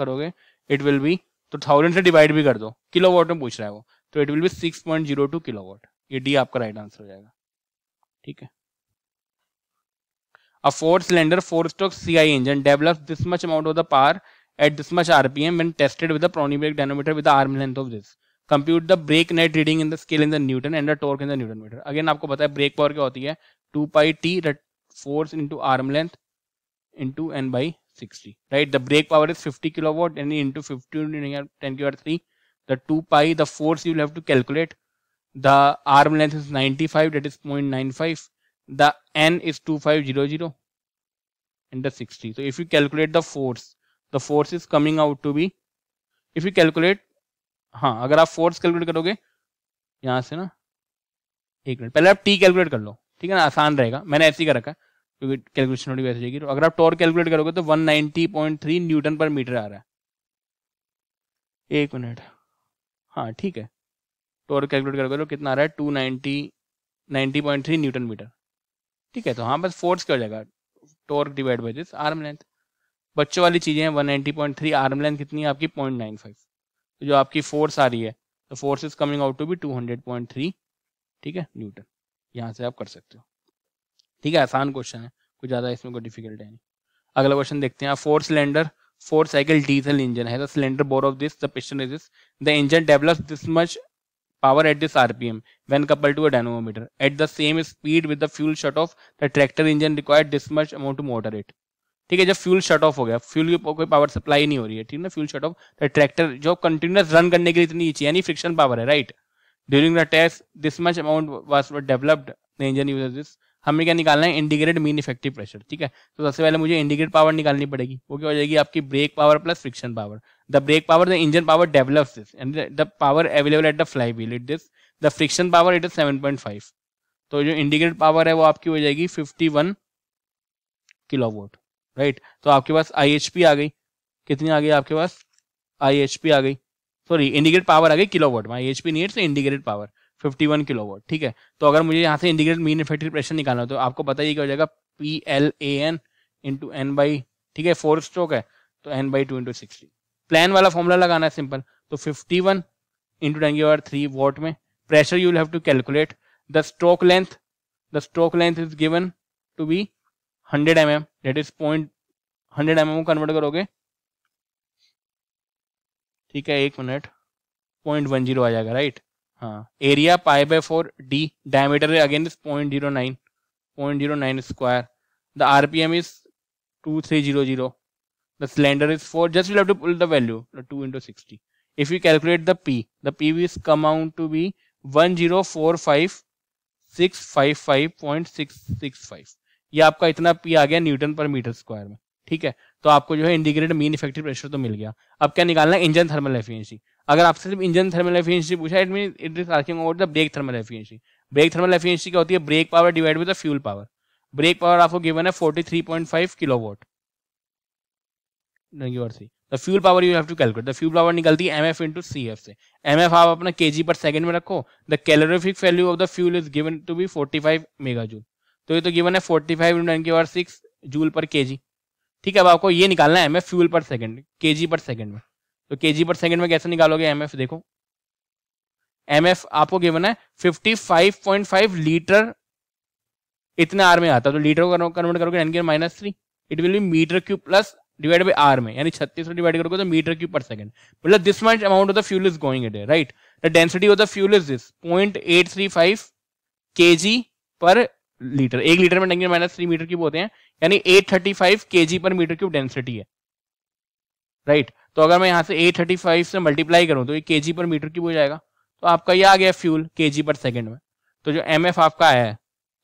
करोगे इट विल बी तो थाउजेंड से डिवाइड भी कर दो किलो वॉट में पूछ रहा है वो तो it will be six point zero two kilowatt ये डी आपका राइट आंसर हो जाएगा ठीक है a four cylinder four stroke C I engine develop this much amount of the power at this much RPM when tested with a pronibrake dynamometer with the arm length of this. Compute the brake net reading in the scale in the Newton and the torque in the Newton meter. Again, you know brake power is 2 pi T that force into arm length into N by 60. Right? The brake power is 50 kilowatt and into 15 10 kilowatt 3. The 2 pi, the force you will have to calculate. The arm length is 95, that is 0.95. The N is 2500 and the 60. So, if you calculate the force, the force is coming out to be if you calculate हाँ अगर आप force calculate करोगे यहाँ से ना एक minute पहले आप टी कैलकुलेट कर लो ठीक है ना आसान रहेगा मैंने ऐसे ही कर रखा है क्योंकि कैलकुलेशन थोड़ी वैसे जाएगी तो अगर आप टॉर कैलकुलेट करोगे तो 190.3 न्यूटन पर मीटर आ रहा है एक मिनट हाँ ठीक है टॉर कैलकुलेट करोगे तो कितना आ रहा है टू थ्री न्यूटन मीटर ठीक है तो हाँ बस फोर्स क्या हो जाएगा torque divide by this arm length बच्चों वाली चीज़ें हैं 190.3 आर्म लेंथ कितनी है आपकी 0.95 तो जो आपकी फोर्स आ रही है तो force is coming out to be 200.3 ठीक है न्यूटन यहाँ से आप कर सकते हो ठीक है आसान क्वेश्चन है कुछ ज़्यादा इसमें कोई डिफिकल्ट है नहीं अगला क्वेश्चन देखते हैं four cylinder four cycle diesel engine है cylinder bore of this the is the engine develop this much power at this RPM when couple to a dynamometer at the same speed with the fuel shut off the tractor engine required this much amount to motor it ठीक है जब fuel shut of हो गया fuel की कोई power supply नहीं हो रही है ठीक है ना फ्यूल शट ऑफ तो ट्रैक्टर जो कंटिन्यूस रन करने के लिए इतनी चाहिए यानी फ्रिक्शन पावर है right during the test this much amount was developed the engine use this हमें क्या निकालना है इंडिकेटेड मीन इफेक्टिव प्रेशर ठीक है तो सबसे पहले मुझे इंडिकेट पावर निकालनी पड़ेगी वो क्या हो जाएगी आपकी brake power plus friction power the brake power the engine power develop this and the power available at the flywheel it this the friction power it is seven point five तो जो indicated power है वो आपकी हो जाएगी fifty one kilo watt right तो आपके पास आई आ गई कितनी आ गई आपके पास आई आ गई सॉरी इंडिकेट पावर आ गई kilo watt my H P needs indicated power 51 one kilo watt ठीक है तो अगर मुझे यहाँ से इंडिकेटेड मीन इफेक्टिव प्रेशर निकालना हो तो आपको पता ही क्या हो जाएगा P L A N into N by ठीक है फोर स्ट्रोक है तो N by two into sixty plan वाला फॉर्मूला लगाना है सिंपल तो फिफ्टी वन इंटू टेन की पावर थ्री वॉट में pressure you have to calculate the stroke length the stroke length is given to be hundred M M that is point hundred M M convert करोगे ठीक है एक मिनट point one zero आ जाएगा right हाँ area pi by four D diameter again is point zero nine point zero nine square the R P M is two three zero zero the cylinder is 4 just you'll have to the the value 2 into 60 if you calculate the p the p is come out to be 1045655.665 ये आपका इतना P आ गया Newton पर metre square में ठीक है तो आपको जो है इंडिकेटेड मीन इफेक्टिव प्रेशर तो मिल गया अब क्या निकालना है इंजन थर्मल एफिशिएंसी अगर आपसे सिर्फ इंजन थर्मल एफिशिएंसी पूछा it mean it is asking about the brake thermal efficiency brake thermal efficiency क्या होती है brake power divide with the fuel power brake power आपको गिवन है 43.5 किलोवाट और see the fuel power you have to calculate the fuel power निकलती है M F into C F से M F आप अपना केजी पर सेकंड में रखो the calorific value of the fuel is given to be 45 megajoule तो ये तो गिवन है फोर्टी फाइव इंटू की पावर सिक्स जूल पर के ठीक है अब आपको ये निकालना है एम फ्यूल पर सेकेंड के पर सेकेंड में तो के पर सेकेंड में कैसे निकालोगे एम देखो एम आपको गिवन है फिफ्टी लीटर इतने आर में आता है तो लीटर को कन्वर्ट करोगे एन के minus three it will be metre cube plus divide by R में यानी छत्तीस में डिवाइड करोगे तो मीटर क्यूब पर सेकंड मतलब this much amount of the fuel is going it right the density of the fuel is this point eight three five के पर लीटर एक लीटर में ten minus three metre cube होते हैं यानी eight thirty five K G पर metre cube density है right right? तो अगर मैं यहाँ से एट थर्टी फाइव से मल्टीप्लाई करूँ तो ये के जी पर मीटर क्यूब हो जाएगा तो आपका ये आ गया फ्यूल के जी पर सेकेंड में तो जो एम एफ आपका आया है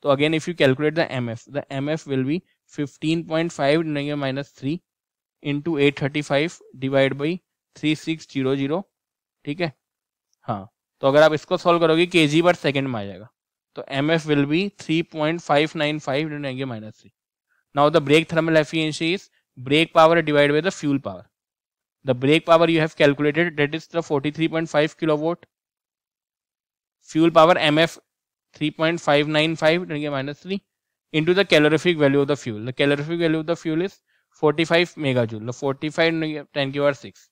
तो again if you calculate the M F the M F will be fifteen point five minus three into eight thirty five divide by three six zero zero ठीक है हाँ तो अगर आप इसको सॉल्व करोगे के जी पर सेकेंड में आ जाएगा तो M F will be three point five nine five minus three now the brake thermal efficiency is brake power divide by the fuel power the brake power you have calculated that is the forty three point five kilo watt fuel power M F three point five nine five डेंगे minus three in the calorific value of the fuel the calorific value of the fuel is forty five mega joule forty five ten की R six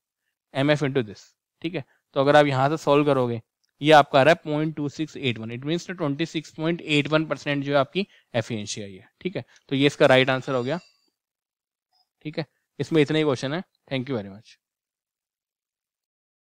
M F into this ठीक है तो अगर आप यहाँ से solve करोगे ये आपका आ रहा है point two six eight one it mean twenty six point eight one percent जो है आपकी एफिशिएंसी आई है ठीक है तो ये इसका राइट right आंसर हो गया ठीक है इसमें इतना ही क्वेश्चन है थैंक यू वेरी मच